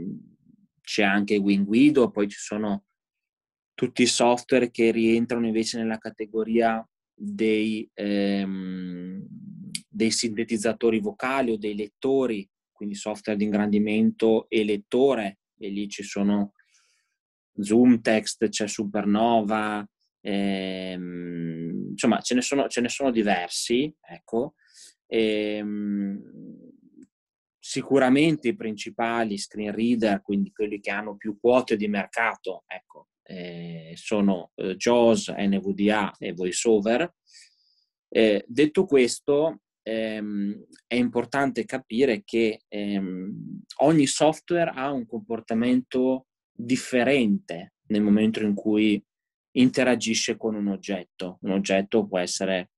c'è anche WinGuido, poi ci sono tutti i software che rientrano invece nella categoria dei, ehm, dei sintetizzatori vocali o dei lettori, quindi software di ingrandimento e lettore, e lì ci sono Zoom Text, c'è Supernova, ehm, insomma ce ne sono, ce ne sono diversi, ecco. Ehm, sicuramente i principali screen reader, quindi quelli che hanno più quote di mercato, ecco, eh, sono eh, JAWS, NVDA e VoiceOver. Eh, detto questo, ehm, è importante capire che ehm, ogni software ha un comportamento differente nel momento in cui interagisce con un oggetto. Un oggetto può essere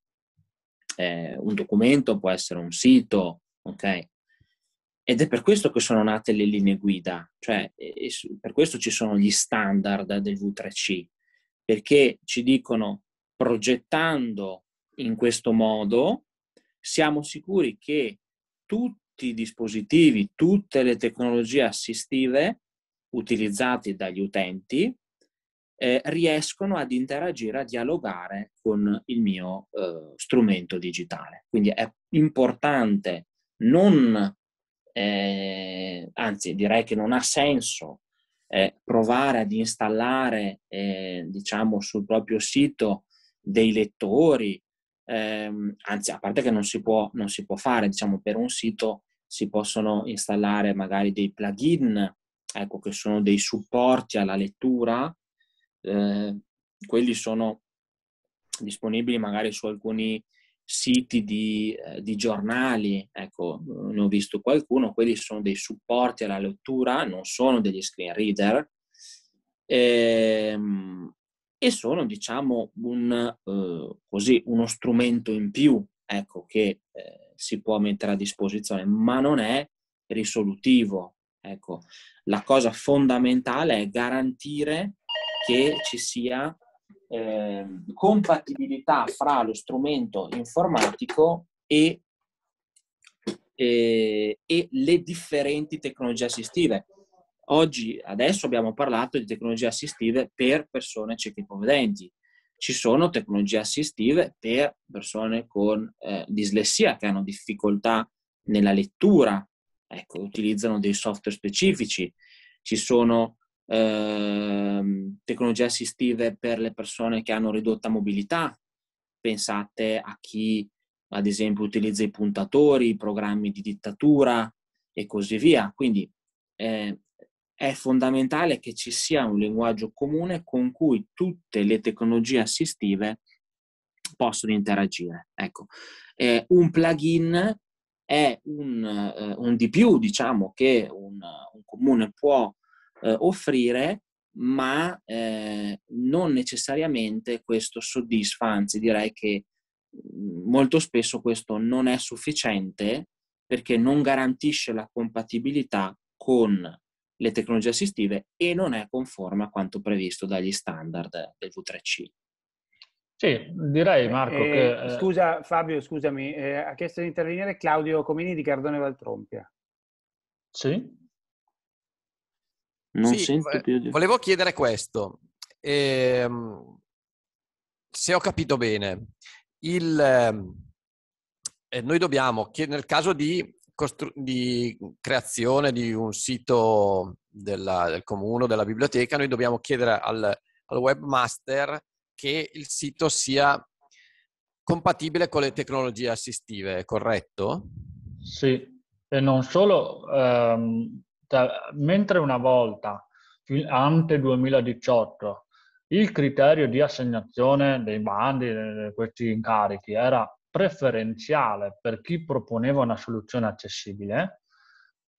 eh, un documento, può essere un sito, ok? Ed è per questo che sono nate le linee guida, cioè per questo ci sono gli standard del V3C, perché ci dicono progettando in questo modo siamo sicuri che tutti i dispositivi, tutte le tecnologie assistive utilizzati dagli utenti eh, riescono ad interagire, a dialogare con il mio eh, strumento digitale. Quindi è importante non, eh, anzi direi che non ha senso eh, provare ad installare, eh, diciamo, sul proprio sito dei lettori, ehm, anzi a parte che non si può, non si può fare, diciamo, per un sito si possono installare magari dei plugin ecco, che sono dei supporti alla lettura, eh, quelli sono disponibili magari su alcuni siti di, eh, di, giornali, ecco, ne ho visto qualcuno, quelli sono dei supporti alla lettura, non sono degli screen reader, ehm, e sono, diciamo, un, eh, così, uno strumento in più, ecco, che eh, si può mettere a disposizione, ma non è risolutivo, Ecco, la cosa fondamentale è garantire che ci sia eh, compatibilità fra lo strumento informatico e, e, e le differenti tecnologie assistive. Oggi, adesso abbiamo parlato di tecnologie assistive per persone cieche povedenti. Ci sono tecnologie assistive per persone con eh, dislessia che hanno difficoltà nella lettura ecco, utilizzano dei software specifici, ci sono ehm, tecnologie assistive per le persone che hanno ridotta mobilità, pensate a chi ad esempio utilizza i puntatori, i programmi di dittatura e così via. Quindi eh, è fondamentale che ci sia un linguaggio comune con cui tutte le tecnologie assistive possono interagire. Ecco, eh, un plugin è un, eh, un di più, diciamo, che un, un comune può eh, offrire, ma eh, non necessariamente questo soddisfa, anzi direi che mm, molto spesso questo non è sufficiente perché non garantisce la compatibilità con le tecnologie assistive e non è conforme a quanto previsto dagli standard del V3C. Sì, direi eh, Marco eh, che... Eh, scusa Fabio, scusami, eh, ha chiesto di intervenire Claudio Comini di Cardone Valtrompia. Sì. Non sì, sento eh, più Volevo chiedere questo. Ehm, se ho capito bene, il, ehm, noi dobbiamo, nel caso di, costru- di, creazione di un sito della, del comune o della biblioteca, noi dobbiamo chiedere al, al webmaster che il sito sia compatibile con le tecnologie assistive, è corretto? Sì, e non solo, ehm, da, mentre una volta, ante 2018, il criterio di assegnazione dei bandi, questi incarichi, era preferenziale per chi proponeva una soluzione accessibile,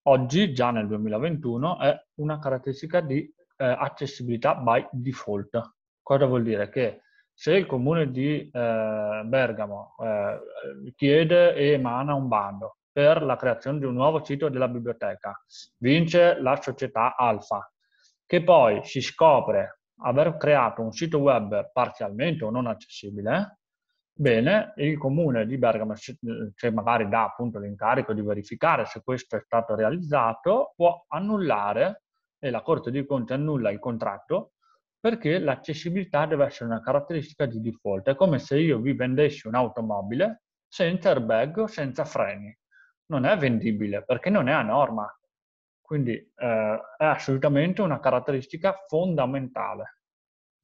oggi, già nel 2021, è una caratteristica di eh, accessibilità by default. Cosa vuol dire? Che se il comune di eh, Bergamo eh, chiede e emana un bando per la creazione di un nuovo sito della biblioteca, vince la società Alfa, che poi si scopre aver creato un sito web parzialmente o non accessibile, bene, il comune di Bergamo, se magari dà appunto l'incarico di verificare se questo è stato realizzato, può annullare e la Corte dei Conti annulla il contratto perché l'accessibilità deve essere una caratteristica di default. È come se io vi vendessi un'automobile senza airbag o senza freni. Non è vendibile perché non è a norma. Quindi eh, è assolutamente una caratteristica fondamentale.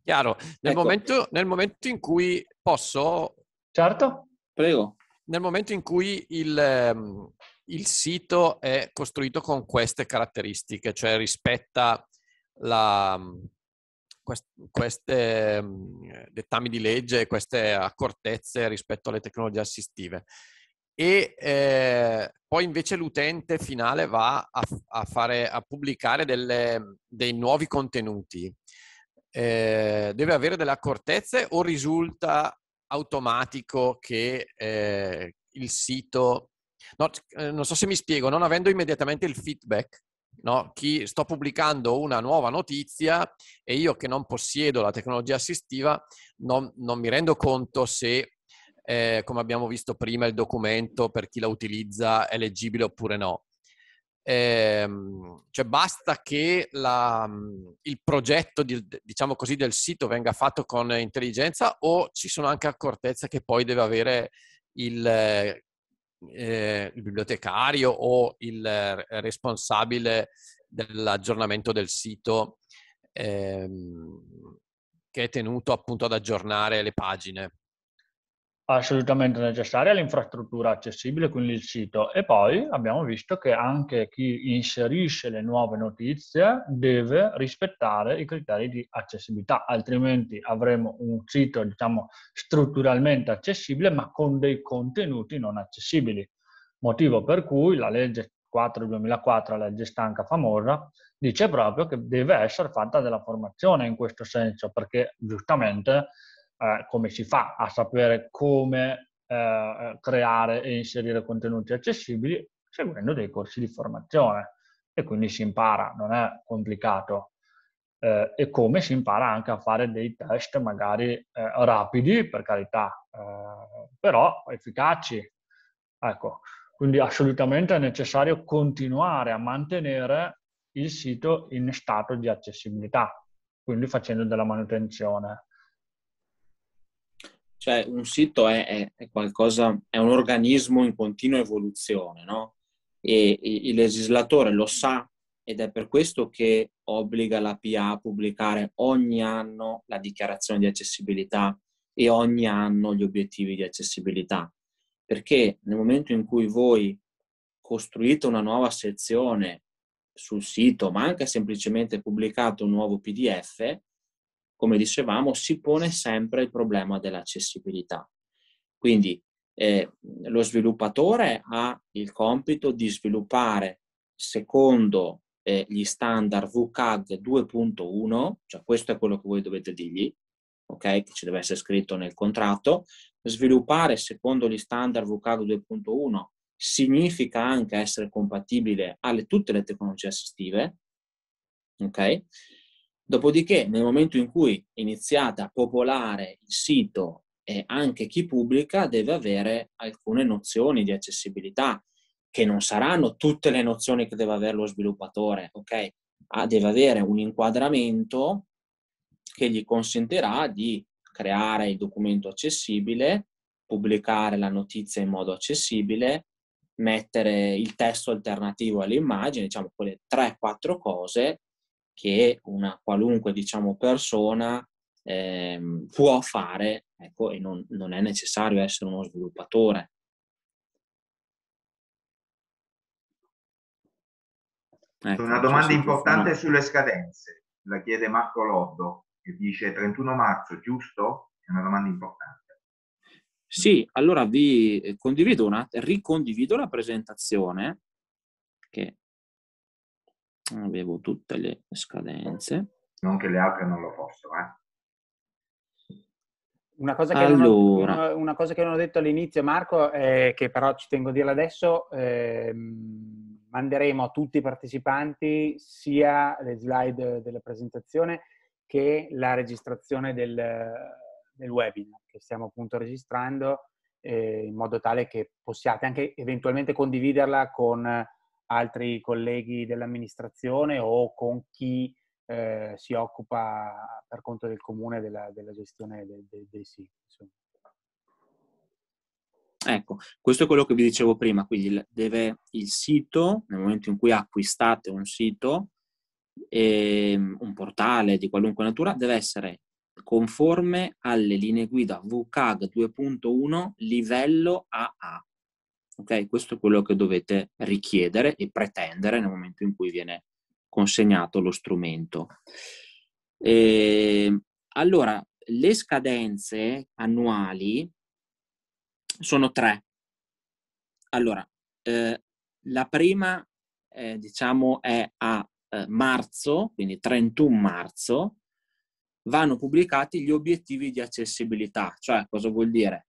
Chiaro, nel, ecco. momento, nel momento in cui posso... Certo, prego. Nel momento in cui il, ehm, il sito è costruito con queste caratteristiche, cioè rispetta la, questi mhmm, dettami di legge, queste accortezze rispetto alle tecnologie assistive. E eh, poi invece l'utente finale va a, a, fare, a pubblicare delle, dei nuovi contenuti. Eh, deve avere delle accortezze o risulta automatico che eh, il sito... No, eh, non so se mi spiego, non avendo immediatamente il feedback, no? Chi, sto pubblicando una nuova notizia e io che non possiedo la tecnologia assistiva non, non mi rendo conto se, eh, come abbiamo visto prima, il documento per chi la utilizza è leggibile oppure no. Eh, cioè basta che la, il progetto di, diciamo così, del sito venga fatto con intelligenza o ci sono anche accortezze che poi deve avere il eh, il bibliotecario o il eh, responsabile dell'aggiornamento del sito ehm, che è tenuto appunto ad aggiornare le pagine assolutamente necessaria l'infrastruttura accessibile, quindi il sito. E poi abbiamo visto che anche chi inserisce le nuove notizie deve rispettare i criteri di accessibilità, altrimenti avremo un sito, diciamo, strutturalmente accessibile, ma con dei contenuti non accessibili. Motivo per cui la legge 4 2004, la legge stanca famosa, dice proprio che deve essere fatta della formazione in questo senso, perché giustamente eh, come si fa a sapere come eh, creare e inserire contenuti accessibili seguendo dei corsi di formazione e quindi si impara, non è complicato. Eh, e come si impara anche a fare dei test magari eh, rapidi, per carità, eh, però efficaci. Ecco, quindi assolutamente è necessario continuare a mantenere il sito in stato di accessibilità, quindi facendo della manutenzione cioè un sito è, è, è, qualcosa, è un organismo in continua evoluzione, no? E, e il legislatore lo sa ed è per questo che obbliga la PA a pubblicare ogni anno la dichiarazione di accessibilità e ogni anno gli obiettivi di accessibilità. Perché nel momento in cui voi costruite una nuova sezione sul sito, ma anche semplicemente pubblicate un nuovo PDF, come dicevamo, si pone sempre il problema dell'accessibilità. Quindi eh, lo sviluppatore ha il compito di sviluppare secondo eh, gli standard WCAG 2.1, cioè questo è quello che voi dovete dirgli, ok? Che ci deve essere scritto nel contratto. Sviluppare secondo gli standard WCAG 2.1 significa anche essere compatibile alle tutte le tecnologie assistive, ok? Dopodiché, nel momento in cui iniziate a popolare il sito e anche chi pubblica deve avere alcune nozioni di accessibilità, che non saranno tutte le nozioni che deve avere lo sviluppatore, ok? Ah, deve avere un inquadramento che gli consentirà di creare il documento accessibile, pubblicare la notizia in modo accessibile, mettere il testo alternativo all'immagine, diciamo quelle 3-4 cose che una qualunque diciamo, persona ehm, può fare ecco, e non, non è necessario essere uno sviluppatore. Ecco, una domanda importante sulle scadenze, la chiede Marco Loddo, che dice 31 marzo, giusto? È una domanda importante. Sì, allora vi condivido una, ricondivido la presentazione che avevo tutte le scadenze. Non che le altre non lo fossero, eh. Una cosa, allora. ho, una cosa, che non ho detto all'inizio, Marco, è che però ci tengo a dirla adesso, eh, manderemo a tutti i partecipanti sia le slide della presentazione che la registrazione del, del webinar che stiamo appunto registrando eh, in modo tale che possiate anche eventualmente condividerla con altri colleghi dell'amministrazione o con chi eh, si occupa per conto del comune della, della gestione dei, dei, dei siti. Ecco, questo è quello che vi dicevo prima, quindi il, deve il sito, nel momento in cui acquistate un sito, eh, un portale di qualunque natura, deve essere conforme alle linee guida VCAG 2.1 livello AA. Ok, Questo è quello che dovete richiedere e pretendere nel momento in cui viene consegnato lo strumento. E, ehm, allora, le scadenze annuali sono tre. Allora, eh, la prima, eh, diciamo, è a eh, marzo, quindi 31 marzo, vanno pubblicati gli obiettivi di accessibilità, cioè cosa vuol dire?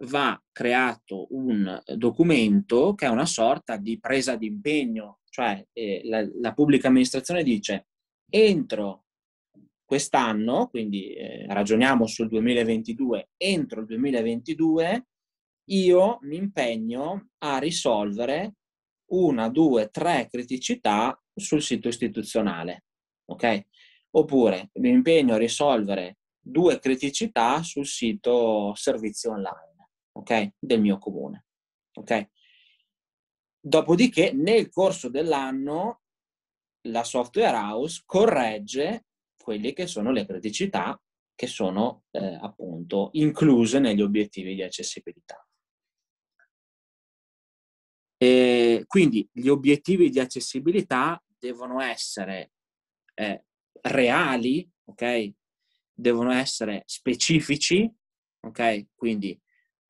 va creato un eh, documento che è una sorta di presa d'impegno, cioè eh, la, la, pubblica amministrazione dice entro quest'anno, quindi eh, ragioniamo sul 2022, entro il 2022 io mi impegno a risolvere una, due, tre criticità sul sito istituzionale, ok? Oppure mi impegno a risolvere due criticità sul sito servizio online okay? del mio comune. Okay? Dopodiché, nel corso dell'anno, la software house corregge quelle che sono le criticità che sono eh, appunto incluse negli obiettivi di accessibilità. E quindi gli obiettivi di accessibilità devono essere eh, reali, ok? Devono essere specifici, ok? Quindi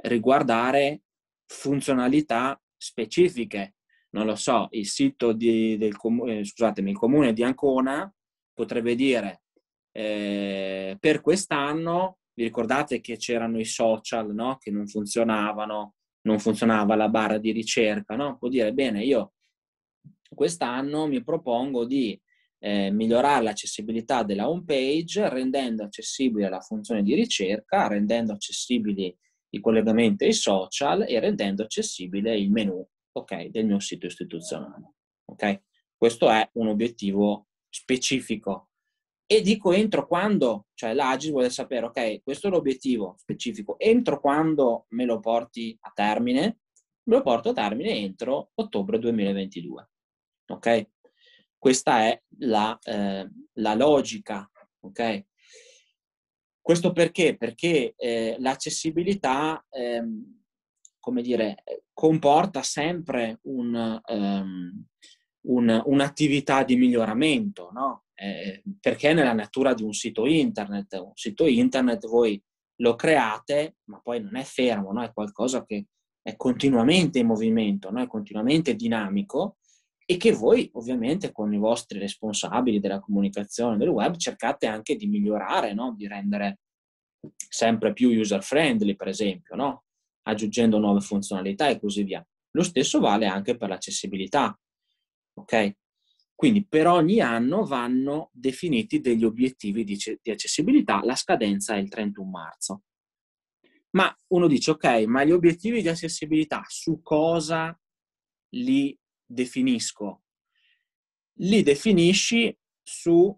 riguardare funzionalità specifiche. Non lo so, il sito di, del comune, eh, scusatemi, il comune di Ancona potrebbe dire eh, per quest'anno, vi ricordate che c'erano i social no? che non funzionavano, non funzionava la barra di ricerca, no? può dire bene, io quest'anno mi propongo di eh, migliorare l'accessibilità della home page rendendo accessibile la funzione di ricerca, rendendo accessibili il collegamento ai social e rendendo accessibile il menu okay, del mio sito istituzionale. Okay? Questo è un obiettivo specifico. E dico entro quando, cioè l'Agis vuole sapere, ok, questo è l'obiettivo specifico, entro quando me lo porti a termine, me lo porto a termine entro ottobre 2022. Ok? Questa è la, eh, la logica, ok? Questo perché? Perché eh, l'accessibilità, ehm, come dire, comporta sempre un, um, un, un'attività di miglioramento, no? Eh, perché è nella natura di un sito internet. Un sito internet voi lo create, ma poi non è fermo, no? è qualcosa che è continuamente in movimento, no? è continuamente dinamico e che voi ovviamente con i vostri responsabili della comunicazione del web cercate anche di migliorare, no? di rendere sempre più user friendly, per esempio, no? aggiungendo nuove funzionalità e così via. Lo stesso vale anche per l'accessibilità. Okay? Quindi per ogni anno vanno definiti degli obiettivi di, di accessibilità, la scadenza è il 31 marzo. Ma uno dice, ok, ma gli obiettivi di accessibilità su cosa li definisco, li definisci su,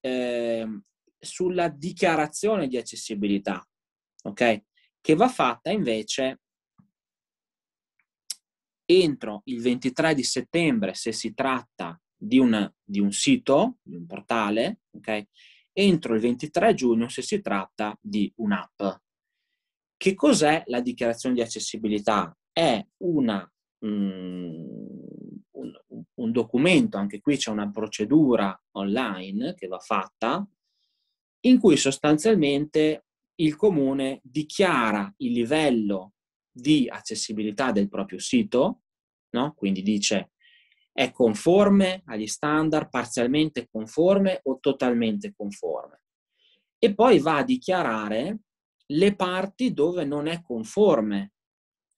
eh, sulla dichiarazione di accessibilità, ok? Che va fatta invece entro il 23 di settembre se si tratta di, una, di un sito, di un portale, ok? Entro il 23 giugno se si tratta di un'app. Che cos'è la dichiarazione di accessibilità? È una Mm, un, un documento, anche qui c'è una procedura online che va fatta, in cui sostanzialmente il comune dichiara il livello di accessibilità del proprio sito, no? quindi dice è conforme agli standard, parzialmente conforme o totalmente conforme. E poi va a dichiarare le parti dove non è conforme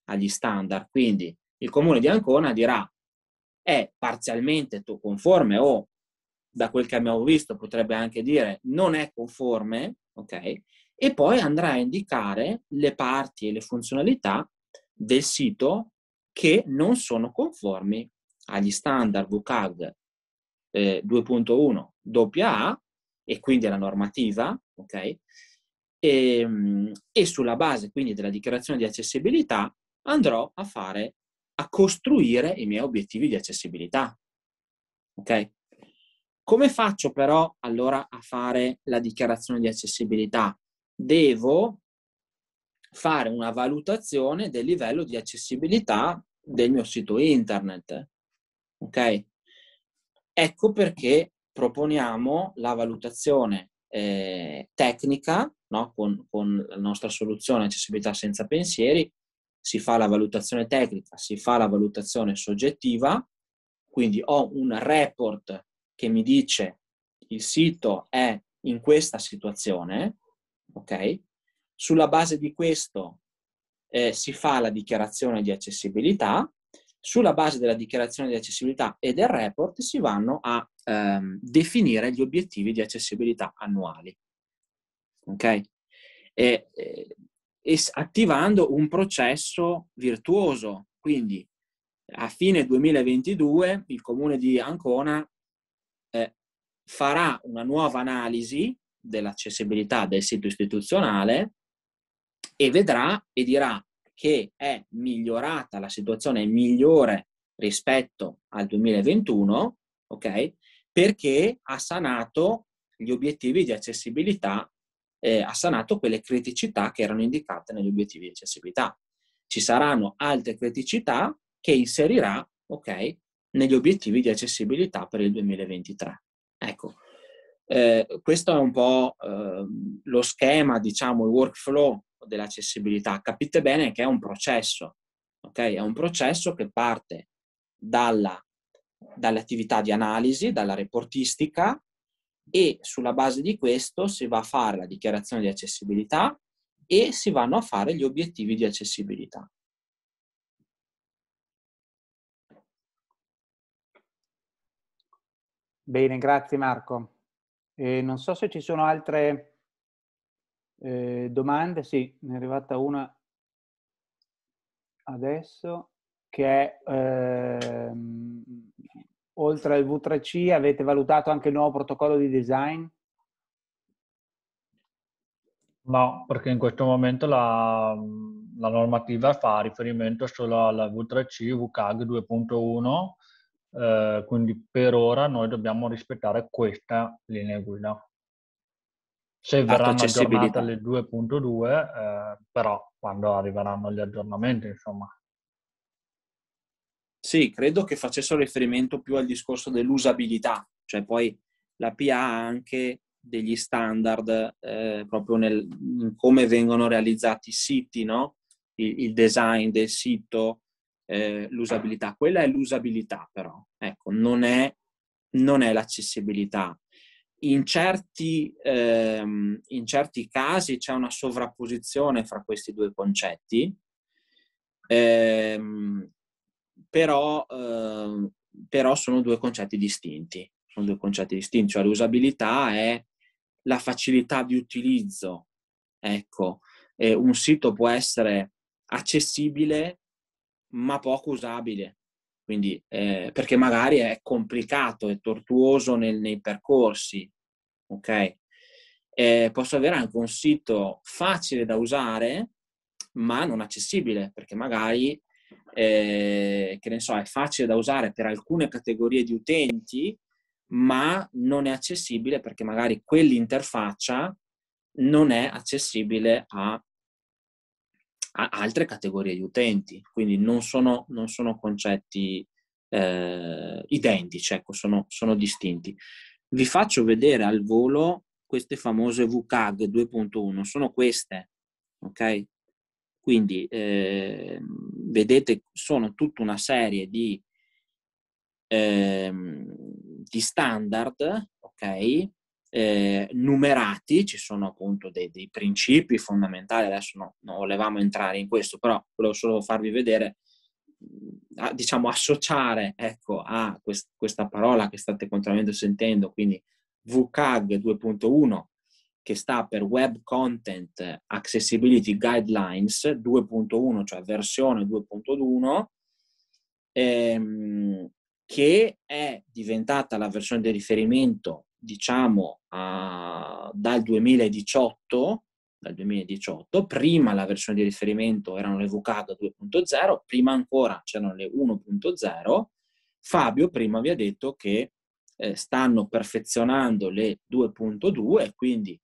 agli standard, quindi il comune di Ancona dirà è parzialmente conforme o da quel che abbiamo visto potrebbe anche dire non è conforme, ok? E poi andrà a indicare le parti e le funzionalità del sito che non sono conformi agli standard VCAG eh, 2.1 AA e quindi alla normativa, ok? E, ehm, e, sulla base quindi della dichiarazione di accessibilità andrò a fare a costruire i miei obiettivi di accessibilità. Ok? Come faccio però allora a fare la dichiarazione di accessibilità? Devo fare una valutazione del livello di accessibilità del mio sito internet. Ok? Ecco perché proponiamo la valutazione eh, tecnica no? con, con la nostra soluzione accessibilità senza pensieri si fa la valutazione tecnica, si fa la valutazione soggettiva, quindi ho un report che mi dice il sito è in questa situazione, ok? Sulla base di questo eh, si fa la dichiarazione di accessibilità, sulla base della dichiarazione di accessibilità e del report si vanno a ehm, definire gli obiettivi di accessibilità annuali. Ok? E, eh, attivando un processo virtuoso. Quindi a fine 2022 il comune di Ancona eh, farà una nuova analisi dell'accessibilità del sito istituzionale e vedrà e dirà che è migliorata, la situazione migliore rispetto al 2021, ok? Perché ha sanato gli obiettivi di accessibilità eh, ha sanato quelle criticità che erano indicate negli obiettivi di accessibilità. Ci saranno altre criticità che inserirà okay, negli obiettivi di accessibilità per il 2023. Ecco, eh, questo è un po' eh, lo schema, diciamo, il workflow dell'accessibilità. Capite bene che è un processo, okay? È un processo che parte dalla, dall'attività di analisi, dalla reportistica, e sulla base di questo si va a fare la dichiarazione di accessibilità e si vanno a fare gli obiettivi di accessibilità. Bene, grazie Marco. Eh, non so se ci sono altre eh, domande. Sì, ne è arrivata una adesso che è... Ehm oltre al V3C, avete valutato anche il nuovo protocollo di design? No, perché in questo momento la, la normativa fa riferimento solo alla V3C, VCAG 2.1, eh, quindi per ora noi dobbiamo rispettare questa linea guida. Se verrà aggiornata le 2.2, eh, però quando arriveranno gli aggiornamenti, insomma. Sì, credo che facessero riferimento più al discorso dell'usabilità, cioè poi la PA ha anche degli standard eh, proprio nel, in come vengono realizzati i siti, no? il, il design del sito, eh, l'usabilità. Quella è l'usabilità però, ecco, non è, non è l'accessibilità. In certi, ehm, in certi, casi c'è una sovrapposizione fra questi due concetti. Ehm, però, eh, però sono due concetti distinti. Sono due concetti distinti, cioè l'usabilità è la facilità di utilizzo. Ecco, eh, un sito può essere accessibile ma poco usabile, quindi, eh, perché magari è complicato, e tortuoso nel, nei percorsi, ok? Eh, posso avere anche un sito facile da usare ma non accessibile, perché magari eh, che ne so, è facile da usare per alcune categorie di utenti, ma non è accessibile perché magari quell'interfaccia non è accessibile a, a altre categorie di utenti. Quindi non sono, non sono concetti eh, identici, ecco, sono, sono distinti. Vi faccio vedere al volo queste famose WCAG 2.1, sono queste, ok? Quindi eh, vedete sono tutta una serie di, ehm, di standard, ok? Eh, numerati, ci sono appunto dei, dei principi fondamentali, adesso no, non volevamo entrare in questo, però volevo solo farvi vedere, mm, diciamo associare ecco, a quest- questa parola che state continuamente sentendo, quindi VCAG 2.1 che sta per Web Content Accessibility Guidelines 2.1, cioè versione 2.1, ehm, che è diventata la versione di riferimento, diciamo, a, dal, 2018, dal 2018. prima la versione di riferimento erano le Vocado 2.0, prima ancora c'erano le 1.0. Fabio prima vi ha detto che eh, stanno perfezionando le 2.2, quindi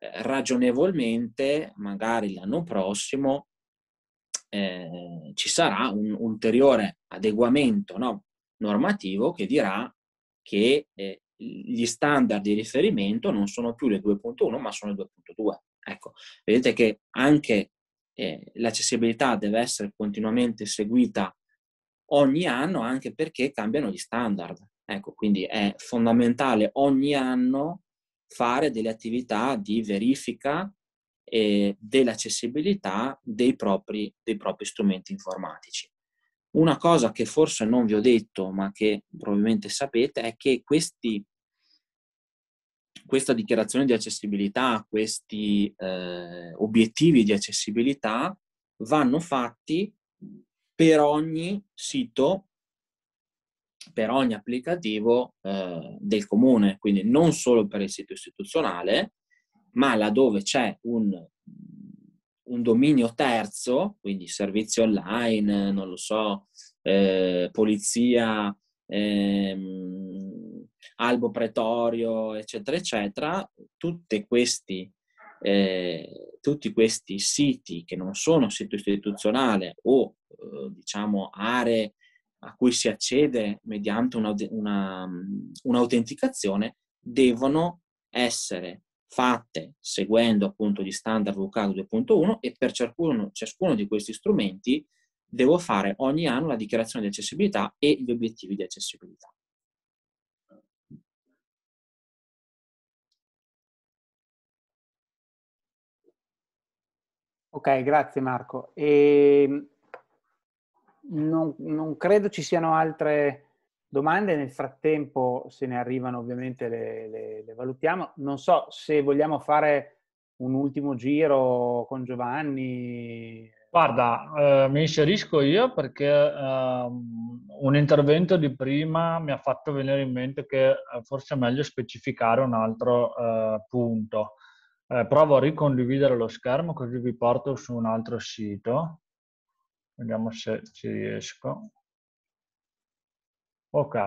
eh, ragionevolmente, magari l'anno prossimo, eh, ci sarà un ulteriore adeguamento no, normativo che dirà che eh, gli standard di riferimento non sono più le 2.1 ma sono le 2.2. Ecco, vedete che anche eh, l'accessibilità deve essere continuamente seguita ogni anno anche perché cambiano gli standard. Ecco, quindi è fondamentale ogni anno fare delle attività di verifica eh, dell'accessibilità dei propri, dei propri strumenti informatici. Una cosa che forse non vi ho detto, ma che probabilmente sapete, è che questi questa dichiarazione di accessibilità, questi eh, obiettivi di accessibilità vanno fatti per ogni sito per ogni applicativo eh, del comune, quindi non solo per il sito istituzionale, ma laddove c'è un, un dominio terzo, quindi servizi online, non lo so, eh, polizia, ehm, albo pretorio, eccetera, eccetera, tutti questi, eh, tutti questi siti che non sono sito istituzionale o eh, diciamo aree a cui si accede mediante una, una, un'autenticazione devono essere fatte seguendo appunto gli standard VCAG 2.1 e per ciascuno, ciascuno di questi strumenti devo fare ogni anno la dichiarazione di accessibilità e gli obiettivi di accessibilità. Ok, grazie Marco. E ehm, non, non, credo ci siano altre domande, nel frattempo se ne arrivano ovviamente le, le, le valutiamo. Non so se vogliamo fare un ultimo giro con Giovanni. Guarda, eh, mi inserisco io perché eh, un intervento di prima mi ha fatto venire in mente che eh, forse è meglio specificare un altro eh, punto. Eh, provo a ricondividere lo schermo così vi porto su un altro sito. Vediamo se ci riesco. Ok,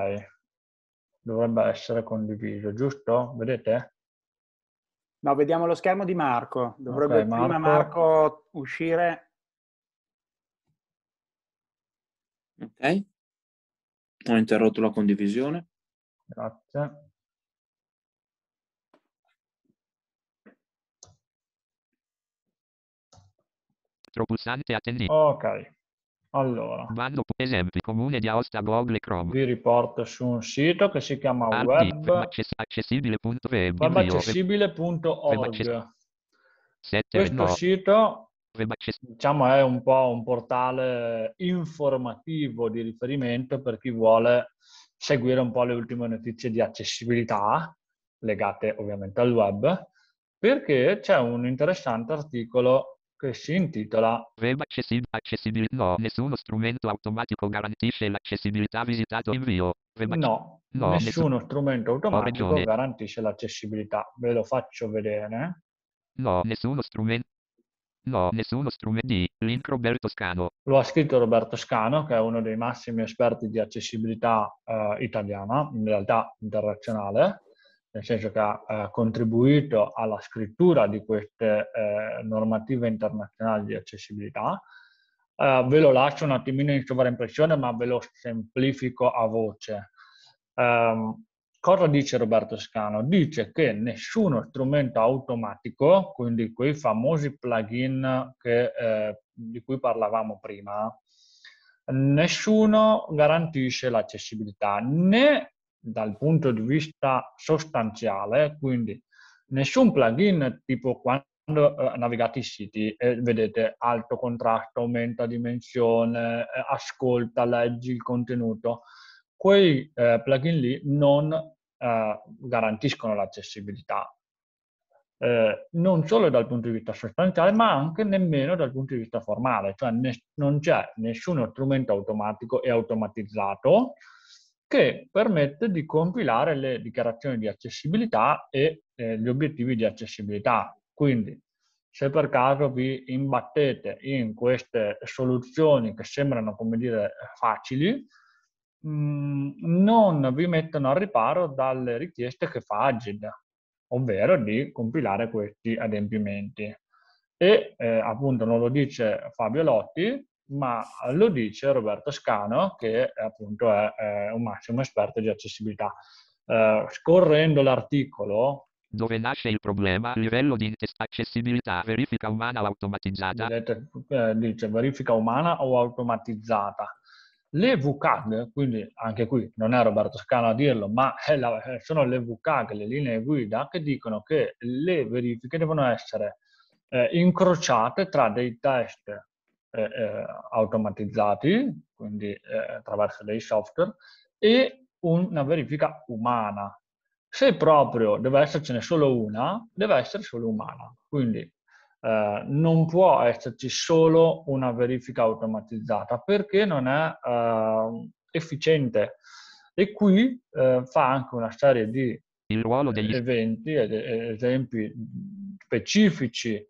dovrebbe essere condiviso, giusto? Vedete? No, vediamo lo schermo di Marco. Dovrebbe okay, Marco... prima Marco uscire. Ok, ho interrotto la condivisione. Grazie. Ok. Allora, Vado, esempi, comune di Aosta, Google Chrome. vi riporto su un sito che si chiama web, accessibile.web. webaccessibile.org. Questo no. sito diciamo è un po' un portale informativo di riferimento per chi vuole seguire un po' le ultime notizie di accessibilità legate ovviamente al web perché c'è un interessante articolo che si intitola Web Accessibility. No, nessuno strumento automatico garantisce l'accessibilità visitato invio. Web no, no, nessuno nessun... strumento automatico garantisce l'accessibilità. Ve lo faccio vedere. Eh. No, nessuno strumento. No, nessuno strumento di link Roberto Scano. Lo ha scritto Roberto Scano, che è uno dei massimi esperti di accessibilità eh, italiana, in realtà internazionale nel senso che ha eh, contribuito alla scrittura di queste eh, normative internazionali di accessibilità. Eh, ve lo lascio un attimino in sovraimpressione, ma ve lo semplifico a voce. Ehm, cosa dice Roberto Scano? Dice che nessuno strumento automatico, quindi quei famosi plugin che, eh, di cui parlavamo prima, nessuno garantisce l'accessibilità, né dal punto di vista sostanziale, quindi nessun plugin tipo quando eh, navigate i siti e vedete alto contrasto, aumenta dimensione, eh, ascolta, leggi il contenuto, quei eh, plugin lì non eh, garantiscono l'accessibilità. Eh, non solo dal punto di vista sostanziale, ma anche nemmeno dal punto di vista formale, cioè ne- non c'è nessuno strumento automatico e automatizzato che permette di compilare le dichiarazioni di accessibilità e eh, gli obiettivi di accessibilità. Quindi, se per caso vi imbattete in queste soluzioni che sembrano, come dire, facili, mh, mm, non vi mettono al riparo dalle richieste che fa Agid, ovvero di compilare questi adempimenti. E eh, appunto non lo dice Fabio Lotti, ma lo dice Roberto Scano, che appunto è, è un massimo esperto di accessibilità. Uh, scorrendo l'articolo, dove nasce il problema, a livello di accessibilità, verifica umana o automatizzata. Vedete, eh, dice verifica umana o automatizzata. Le VCAG, quindi anche qui non è Roberto Scano a dirlo, ma la, eh, sono le VCAG, le linee guida, che dicono che le verifiche devono essere eh, incrociate tra dei test eh, eh, automatizzati, quindi eh, attraverso dei software, e una verifica umana. Se proprio deve essercene solo una, deve essere solo umana. Quindi eh, non può esserci solo una verifica automatizzata perché non è eh, efficiente. E qui eh, fa anche una serie di degli... eventi, ed esempi specifici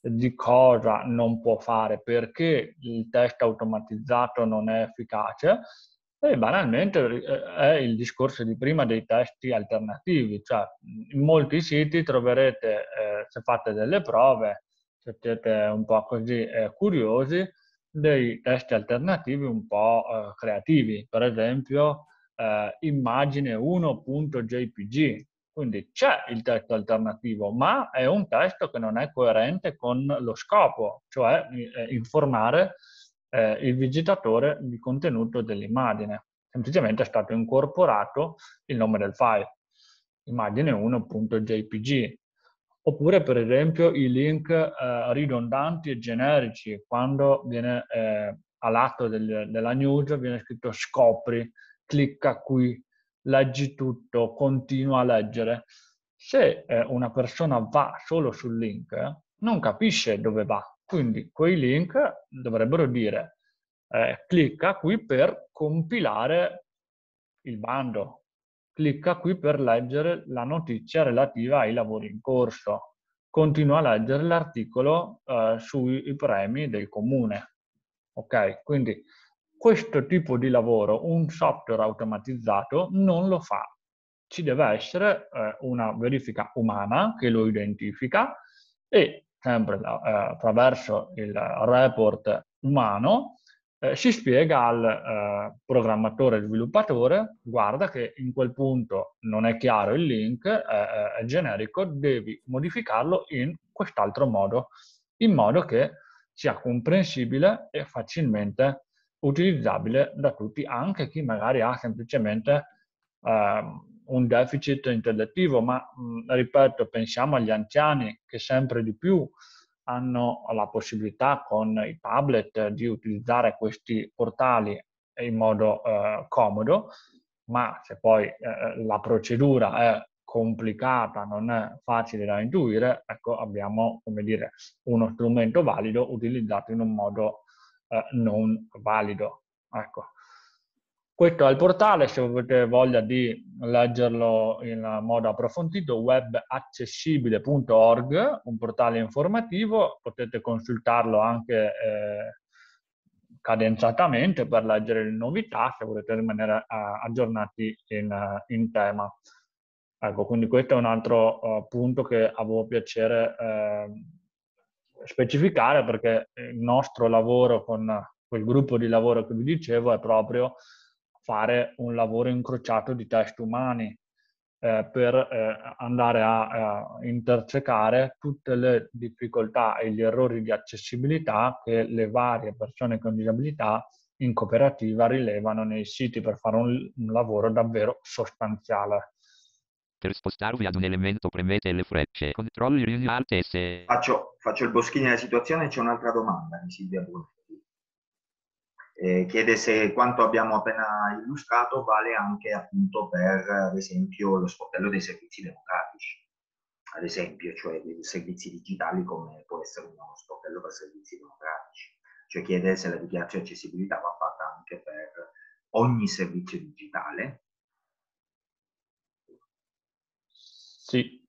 di cosa non può fare, perché il test automatizzato non è efficace, e banalmente eh, è il discorso di prima dei testi alternativi, cioè in molti siti troverete, eh, se fate delle prove, se siete un po' così eh, curiosi, dei testi alternativi un po' eh, creativi, per esempio eh, immagine 1.jpg, quindi c'è il testo alternativo, ma è un testo che non è coerente con lo scopo, cioè eh, informare eh, il visitatore di contenuto dell'immagine. Semplicemente è stato incorporato il nome del file, immagine1.jpg. Oppure, per esempio, i link eh, ridondanti e generici, quando viene eh, a lato del, della news viene scritto scopri, clicca qui, leggi tutto, continua a leggere. Se eh, una persona va solo sul link, eh, non capisce dove va. Quindi quei link dovrebbero dire eh, clicca qui per compilare il bando, clicca qui per leggere la notizia relativa ai lavori in corso, continua a leggere l'articolo eh, sui premi del comune. Ok, quindi questo tipo di lavoro un software automatizzato non lo fa. Ci deve essere eh, una verifica umana che lo identifica e sempre eh, attraverso il report umano eh, si spiega al eh, programmatore sviluppatore guarda che in quel punto non è chiaro il link, eh, è generico, devi modificarlo in quest'altro modo, in modo che sia comprensibile e facilmente utilizzabile da tutti, anche chi magari ha semplicemente eh, un deficit intellettivo, ma mh, ripeto, pensiamo agli anziani che sempre di più hanno la possibilità con i tablet di utilizzare questi portali in modo eh, comodo, ma se poi eh, la procedura è complicata, non è facile da intuire, ecco abbiamo come dire, uno strumento valido utilizzato in un modo eh, non valido. Ecco. Questo è il portale, se avete voglia di leggerlo in modo approfondito, webaccessibile.org, un portale informativo, potete consultarlo anche eh, cadenzatamente per leggere le novità, se volete rimanere eh, aggiornati in, eh, in tema. Ecco, quindi questo è un altro uh, punto che avevo piacere eh, specificare perché il nostro lavoro con quel gruppo di lavoro che vi dicevo è proprio fare un lavoro incrociato di test umani eh, per eh, andare a, eh, intercecare tutte le difficoltà e gli errori di accessibilità che le varie persone con disabilità in cooperativa rilevano nei siti per fare un, un lavoro davvero sostanziale. Per spostarvi ad un elemento premete le frecce. Controlli linea alt S. Faccio, faccio il boschino della situazione e c'è un'altra domanda di Silvia Bonfatti. Eh, chiede se quanto abbiamo appena illustrato vale anche appunto per, ad esempio, lo sportello dei servizi democratici. Ad esempio, cioè dei servizi digitali come può essere uno sportello per servizi democratici. Cioè chiede se la dichiarazione di accessibilità va fatta anche per ogni servizio digitale Sì,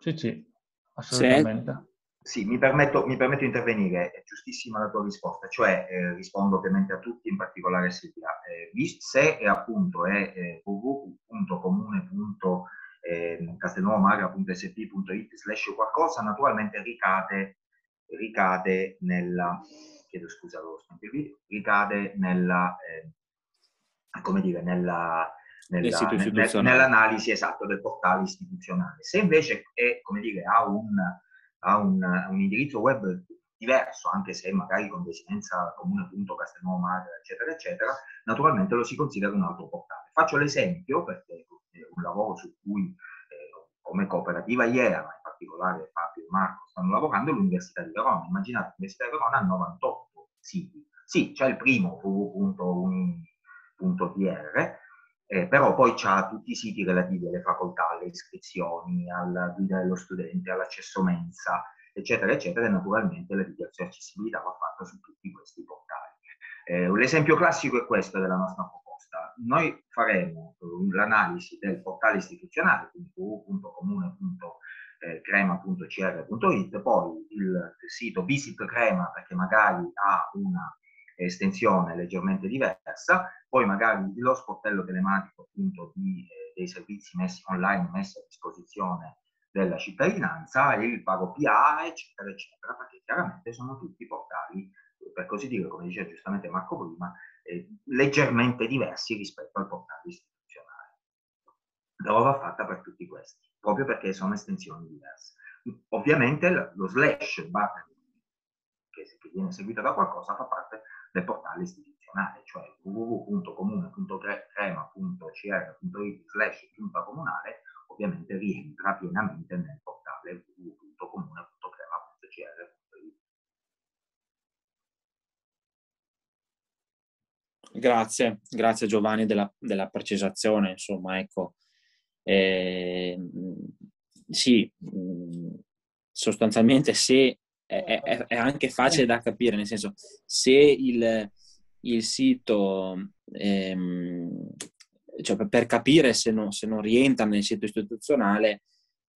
sì, sì, assolutamente. Sì, mi permetto, mi permetto, di intervenire, è giustissima la tua risposta, cioè eh, rispondo ovviamente a tutti, in particolare a Silvia. Eh, se è appunto è eh, www.comune.castelnuovomagra.sp.it eh, slash qualcosa, naturalmente ricade, ricade nella, chiedo scusa, ricade nella, eh, come dire, nella nella, nel, nell'analisi esatto del portale istituzionale. Se invece è, come dire, ha, un, ha un, un, indirizzo web diverso, anche se magari con residenza comune.castelnuovo Mare, eccetera, eccetera, naturalmente lo si considera un altro portale. Faccio l'esempio perché è un lavoro su cui eh, come cooperativa IEA, ma in particolare Fabio e Marco, stanno lavorando l'Università di Verona. Immaginate, l'Università di Verona ha 98 siti. Sì, c'è il primo www.un.tr, eh, però poi c'ha tutti i siti relativi alle facoltà, alle iscrizioni, alla guida dello studente, all'accesso mensa, eccetera, eccetera, e naturalmente la dichiarazione di accessibilità va fatta su tutti questi portali. Eh, l'esempio classico è questo della nostra proposta. Noi faremo eh, l'analisi del portale istituzionale, quindi www.comune.crema.cr.it, eh, poi il sito Visit Crema, perché magari ha una estensione leggermente diversa, poi magari lo sportello telematico appunto di, eh, dei servizi messi online messi a disposizione della cittadinanza, il pago PA, eccetera, eccetera, perché chiaramente sono tutti portali, per così dire, come diceva giustamente Marco prima, eh, leggermente diversi rispetto al portale istituzionale. va fatta per tutti questi, proprio perché sono estensioni diverse. Ovviamente lo slash barra che, viene seguito da qualcosa fa parte del portale istituzionale, cioè www.comune.crema.cr.it slash giunta comunale ovviamente rientra pienamente nel portale www.comune.crema.cr.it. Grazie, grazie Giovanni della, della precisazione, insomma, ecco. Eh, sì, mm, sostanzialmente se è, è, è anche facile da capire, nel senso se il, il sito, ehm, cioè per capire se non, se non rientra nel sito istituzionale,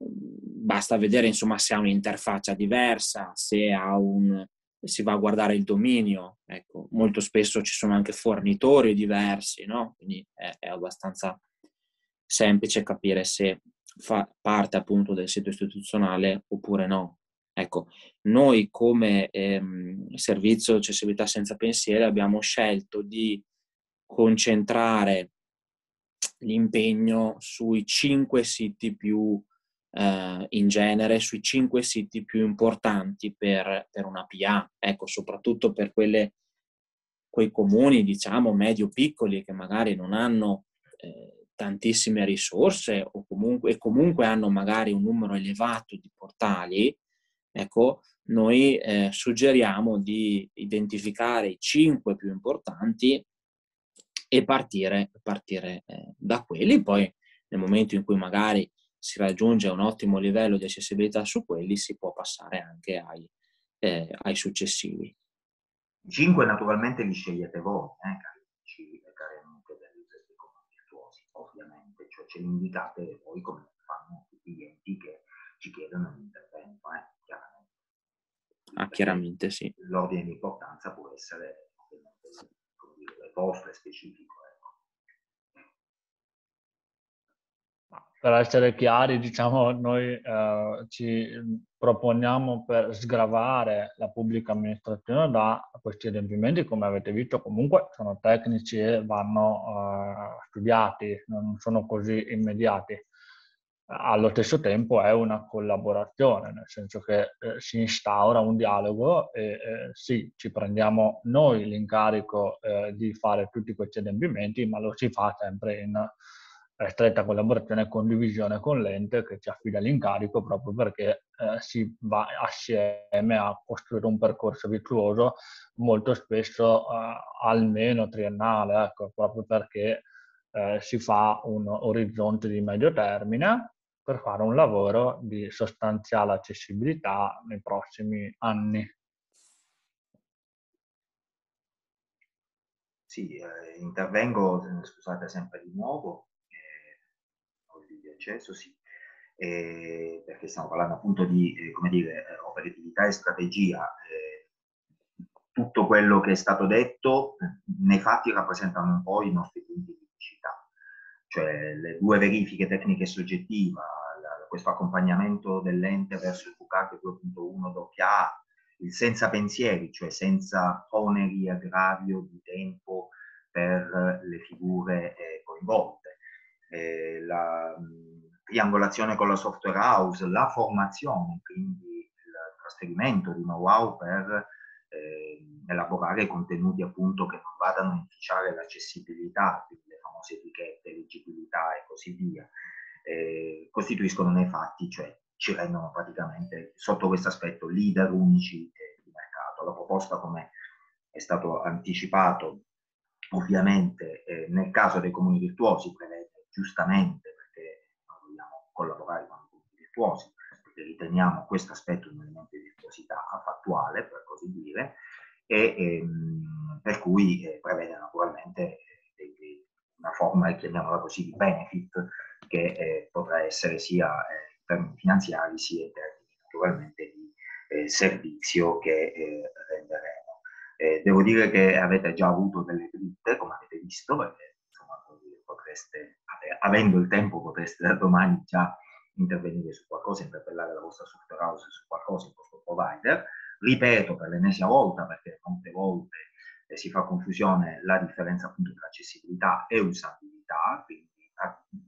basta vedere insomma se ha un'interfaccia diversa, se ha un, si va a guardare il dominio. Ecco, molto spesso ci sono anche fornitori diversi, no? Quindi è, è abbastanza semplice capire se fa parte appunto del sito istituzionale oppure no. Ecco, noi come ehm, servizio accessibilità senza pensieri abbiamo scelto di concentrare l'impegno sui cinque siti più eh, in genere, sui cinque siti più importanti per, per una PA, ecco, soprattutto per quelle, quei comuni, diciamo, medio-piccoli che magari non hanno eh, tantissime risorse o comunque, e comunque hanno magari un numero elevato di portali, Ecco, noi eh, suggeriamo di identificare i cinque più importanti e partire, partire eh, da quelli. Poi nel momento in cui magari si raggiunge un ottimo livello di accessibilità su quelli, si può passare anche ai, eh, ai successivi. I cinque naturalmente li scegliete voi, eh, cari amici e cari amiche degli virtuosi, ovviamente, cioè ce li indicate voi come fanno tutti gli enti che ci chiedono un intervento. Eh. Ah, chiaramente sì. L'ordine di importanza può essere vostre specifico. Ecco. Per essere chiari, diciamo, noi eh, ci proponiamo per sgravare la pubblica amministrazione da questi adempimenti, come avete visto, comunque sono tecnici e vanno eh, studiati, non sono così immediati allo stesso tempo è una collaborazione, nel senso che eh, si instaura un dialogo e eh, sì, ci prendiamo noi l'incarico eh, di fare tutti questi adempimenti, ma lo si fa sempre in eh, stretta collaborazione e condivisione con l'ente che ci affida l'incarico proprio perché eh, si va assieme a costruire un percorso virtuoso molto spesso eh, almeno triennale, ecco, proprio perché eh, si fa un orizzonte di medio termine per fare un lavoro di sostanziale accessibilità nei prossimi anni. Sì, eh, intervengo, mm, scusate, sempre di nuovo, eh, di accesso, sì, eh, perché stiamo parlando appunto di, eh, come dire, eh, operatività e strategia. Eh, tutto quello che è stato detto eh, nei fatti rappresentano un po' i nostri punti di criticità cioè le due verifiche tecniche soggettive, questo accompagnamento dell'ente verso il QCAC 2.1 doppia A, il senza pensieri, cioè senza oneri e aggravio di tempo per le figure eh, coinvolte, eh, la triangolazione con la software house, la formazione, quindi il trasferimento di know-how per eh, elaborare contenuti appunto che non vadano a inficiare l'accessibilità, le famose etichette, leggibilità e così via, eh, costituiscono nei fatti, cioè ci rendono praticamente sotto questo aspetto leader unici di mercato. La proposta, come è stato anticipato, ovviamente eh, nel caso dei comuni virtuosi prevede giustamente, perché non vogliamo collaborare con i comuni virtuosi, perché riteniamo questo aspetto un elemento di virtuosità fattuale, per così dire, e, ehm, per cui eh, prevede naturalmente eh, una forma, chiamiamola così, di benefit che eh, potrà essere sia eh, in termini finanziari sia in termini naturalmente di eh, servizio che eh, renderemo. devo dire che avete già avuto delle dritte, come avete visto, perché insomma, potreste, avendo il tempo potreste da domani già intervenire su qualcosa, interpellare la vostra software house su qualcosa, il vostro provider. Ripeto per l'ennesima volta, perché molte volte eh, si fa confusione la differenza appunto tra accessibilità e usabilità, quindi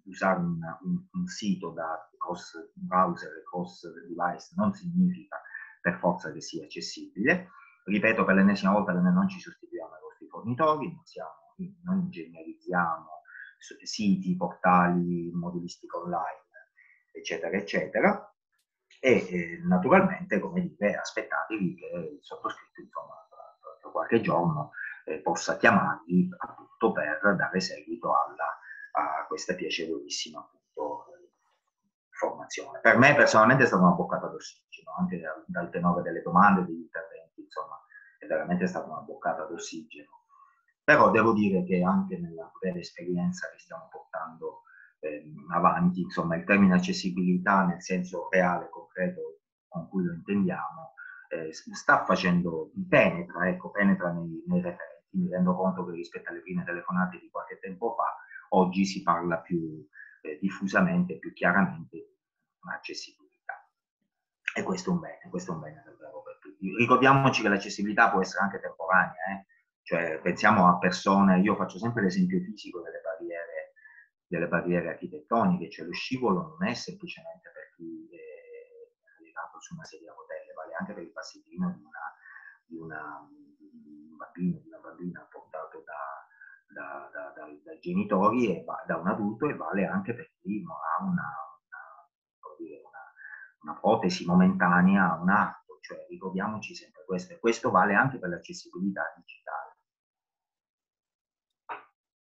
usare un, un, un sito da cross browser e cross device non significa per forza che sia accessibile. Ripeto per l'ennesima volta, noi non ci sostituiamo ai vostri fornitori, non, siamo, non ingegnerizziamo siti, portali, modulistico online eccetera, eccetera. E eh, naturalmente, come dire, aspettatevi che il sottoscritto, insomma, tra, qualche giorno eh, possa chiamarvi appunto per dare seguito alla, a questa piacevolissima appunto, formazione. Per me personalmente è stata una boccata d'ossigeno, anche dal, dal tenore delle domande, degli interventi, insomma, è veramente stata una boccata d'ossigeno. Però devo dire che anche nella breve esperienza che stiamo portando eh, avanti, insomma il termine accessibilità nel senso reale, concreto con cui lo intendiamo, eh, sta facendo, penetra, ecco, penetra nei, nei referenti. Mi rendo conto che rispetto alle prime telefonate di qualche tempo fa, oggi si parla più eh, diffusamente, più chiaramente di accessibilità. E questo è un bene, questo è un bene davvero per tutti. Ricordiamoci che l'accessibilità può essere anche temporanea, eh? cioè pensiamo a persone, io faccio sempre l'esempio fisico delle barriere delle barriere architettoniche, cioè lo scivolo non è semplicemente per chi è arrivato su una sedia a rotelle, vale anche per il passitino di, una, di, una, di un bambino, di una bambina portato da, da, da, dai genitori e va, da un adulto e vale anche per chi ha una, una protesi momentanea un atto, cioè ricordiamoci sempre questo e questo vale anche per l'accessibilità digitale.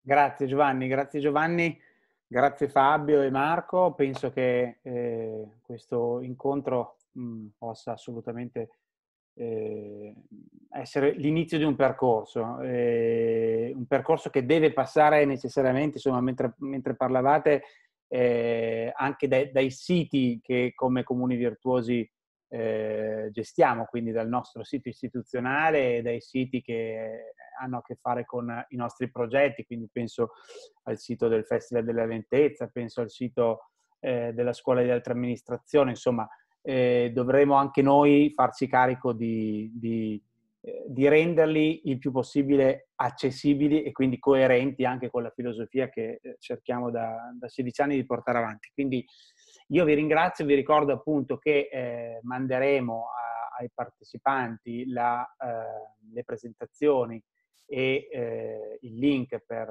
Grazie Giovanni, grazie Giovanni Grazie Fabio e Marco, penso che eh, questo incontro mh, mm, possa assolutamente eh, essere l'inizio di un percorso, eh, un percorso che deve passare necessariamente, insomma, mentre, mentre parlavate, eh, anche dai, dai, siti che come comuni virtuosi eh, gestiamo, quindi dal nostro sito istituzionale e dai siti che hanno a che fare con eh, i nostri progetti, quindi penso al sito del Festival della Lentezza, penso al sito eh, della Scuola di Altra Amministrazione, insomma eh, dovremo anche noi farci carico di, di, eh, di, renderli il più possibile accessibili e quindi coerenti anche con la filosofia che eh, cerchiamo da, da 16 anni di portare avanti. Quindi io vi ringrazio, vi ricordo appunto che eh, manderemo a, ai partecipanti la, le presentazioni e eh, il link per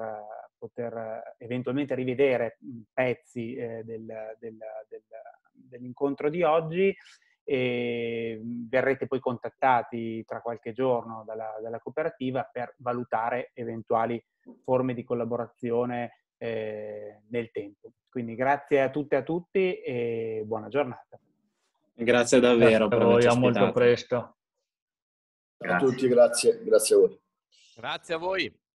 poter eventualmente rivedere mm, pezzi eh, del, del, del, dell'incontro di oggi e mm, verrete poi contattati tra qualche giorno dalla, dalla cooperativa per valutare eventuali forme di collaborazione eh, nel tempo. Quindi grazie a tutte e a tutti e buona giornata. Grazie davvero grazie per a voi, a molto presto. Grazie. A tutti, grazie, grazie a voi. Grazie a voi.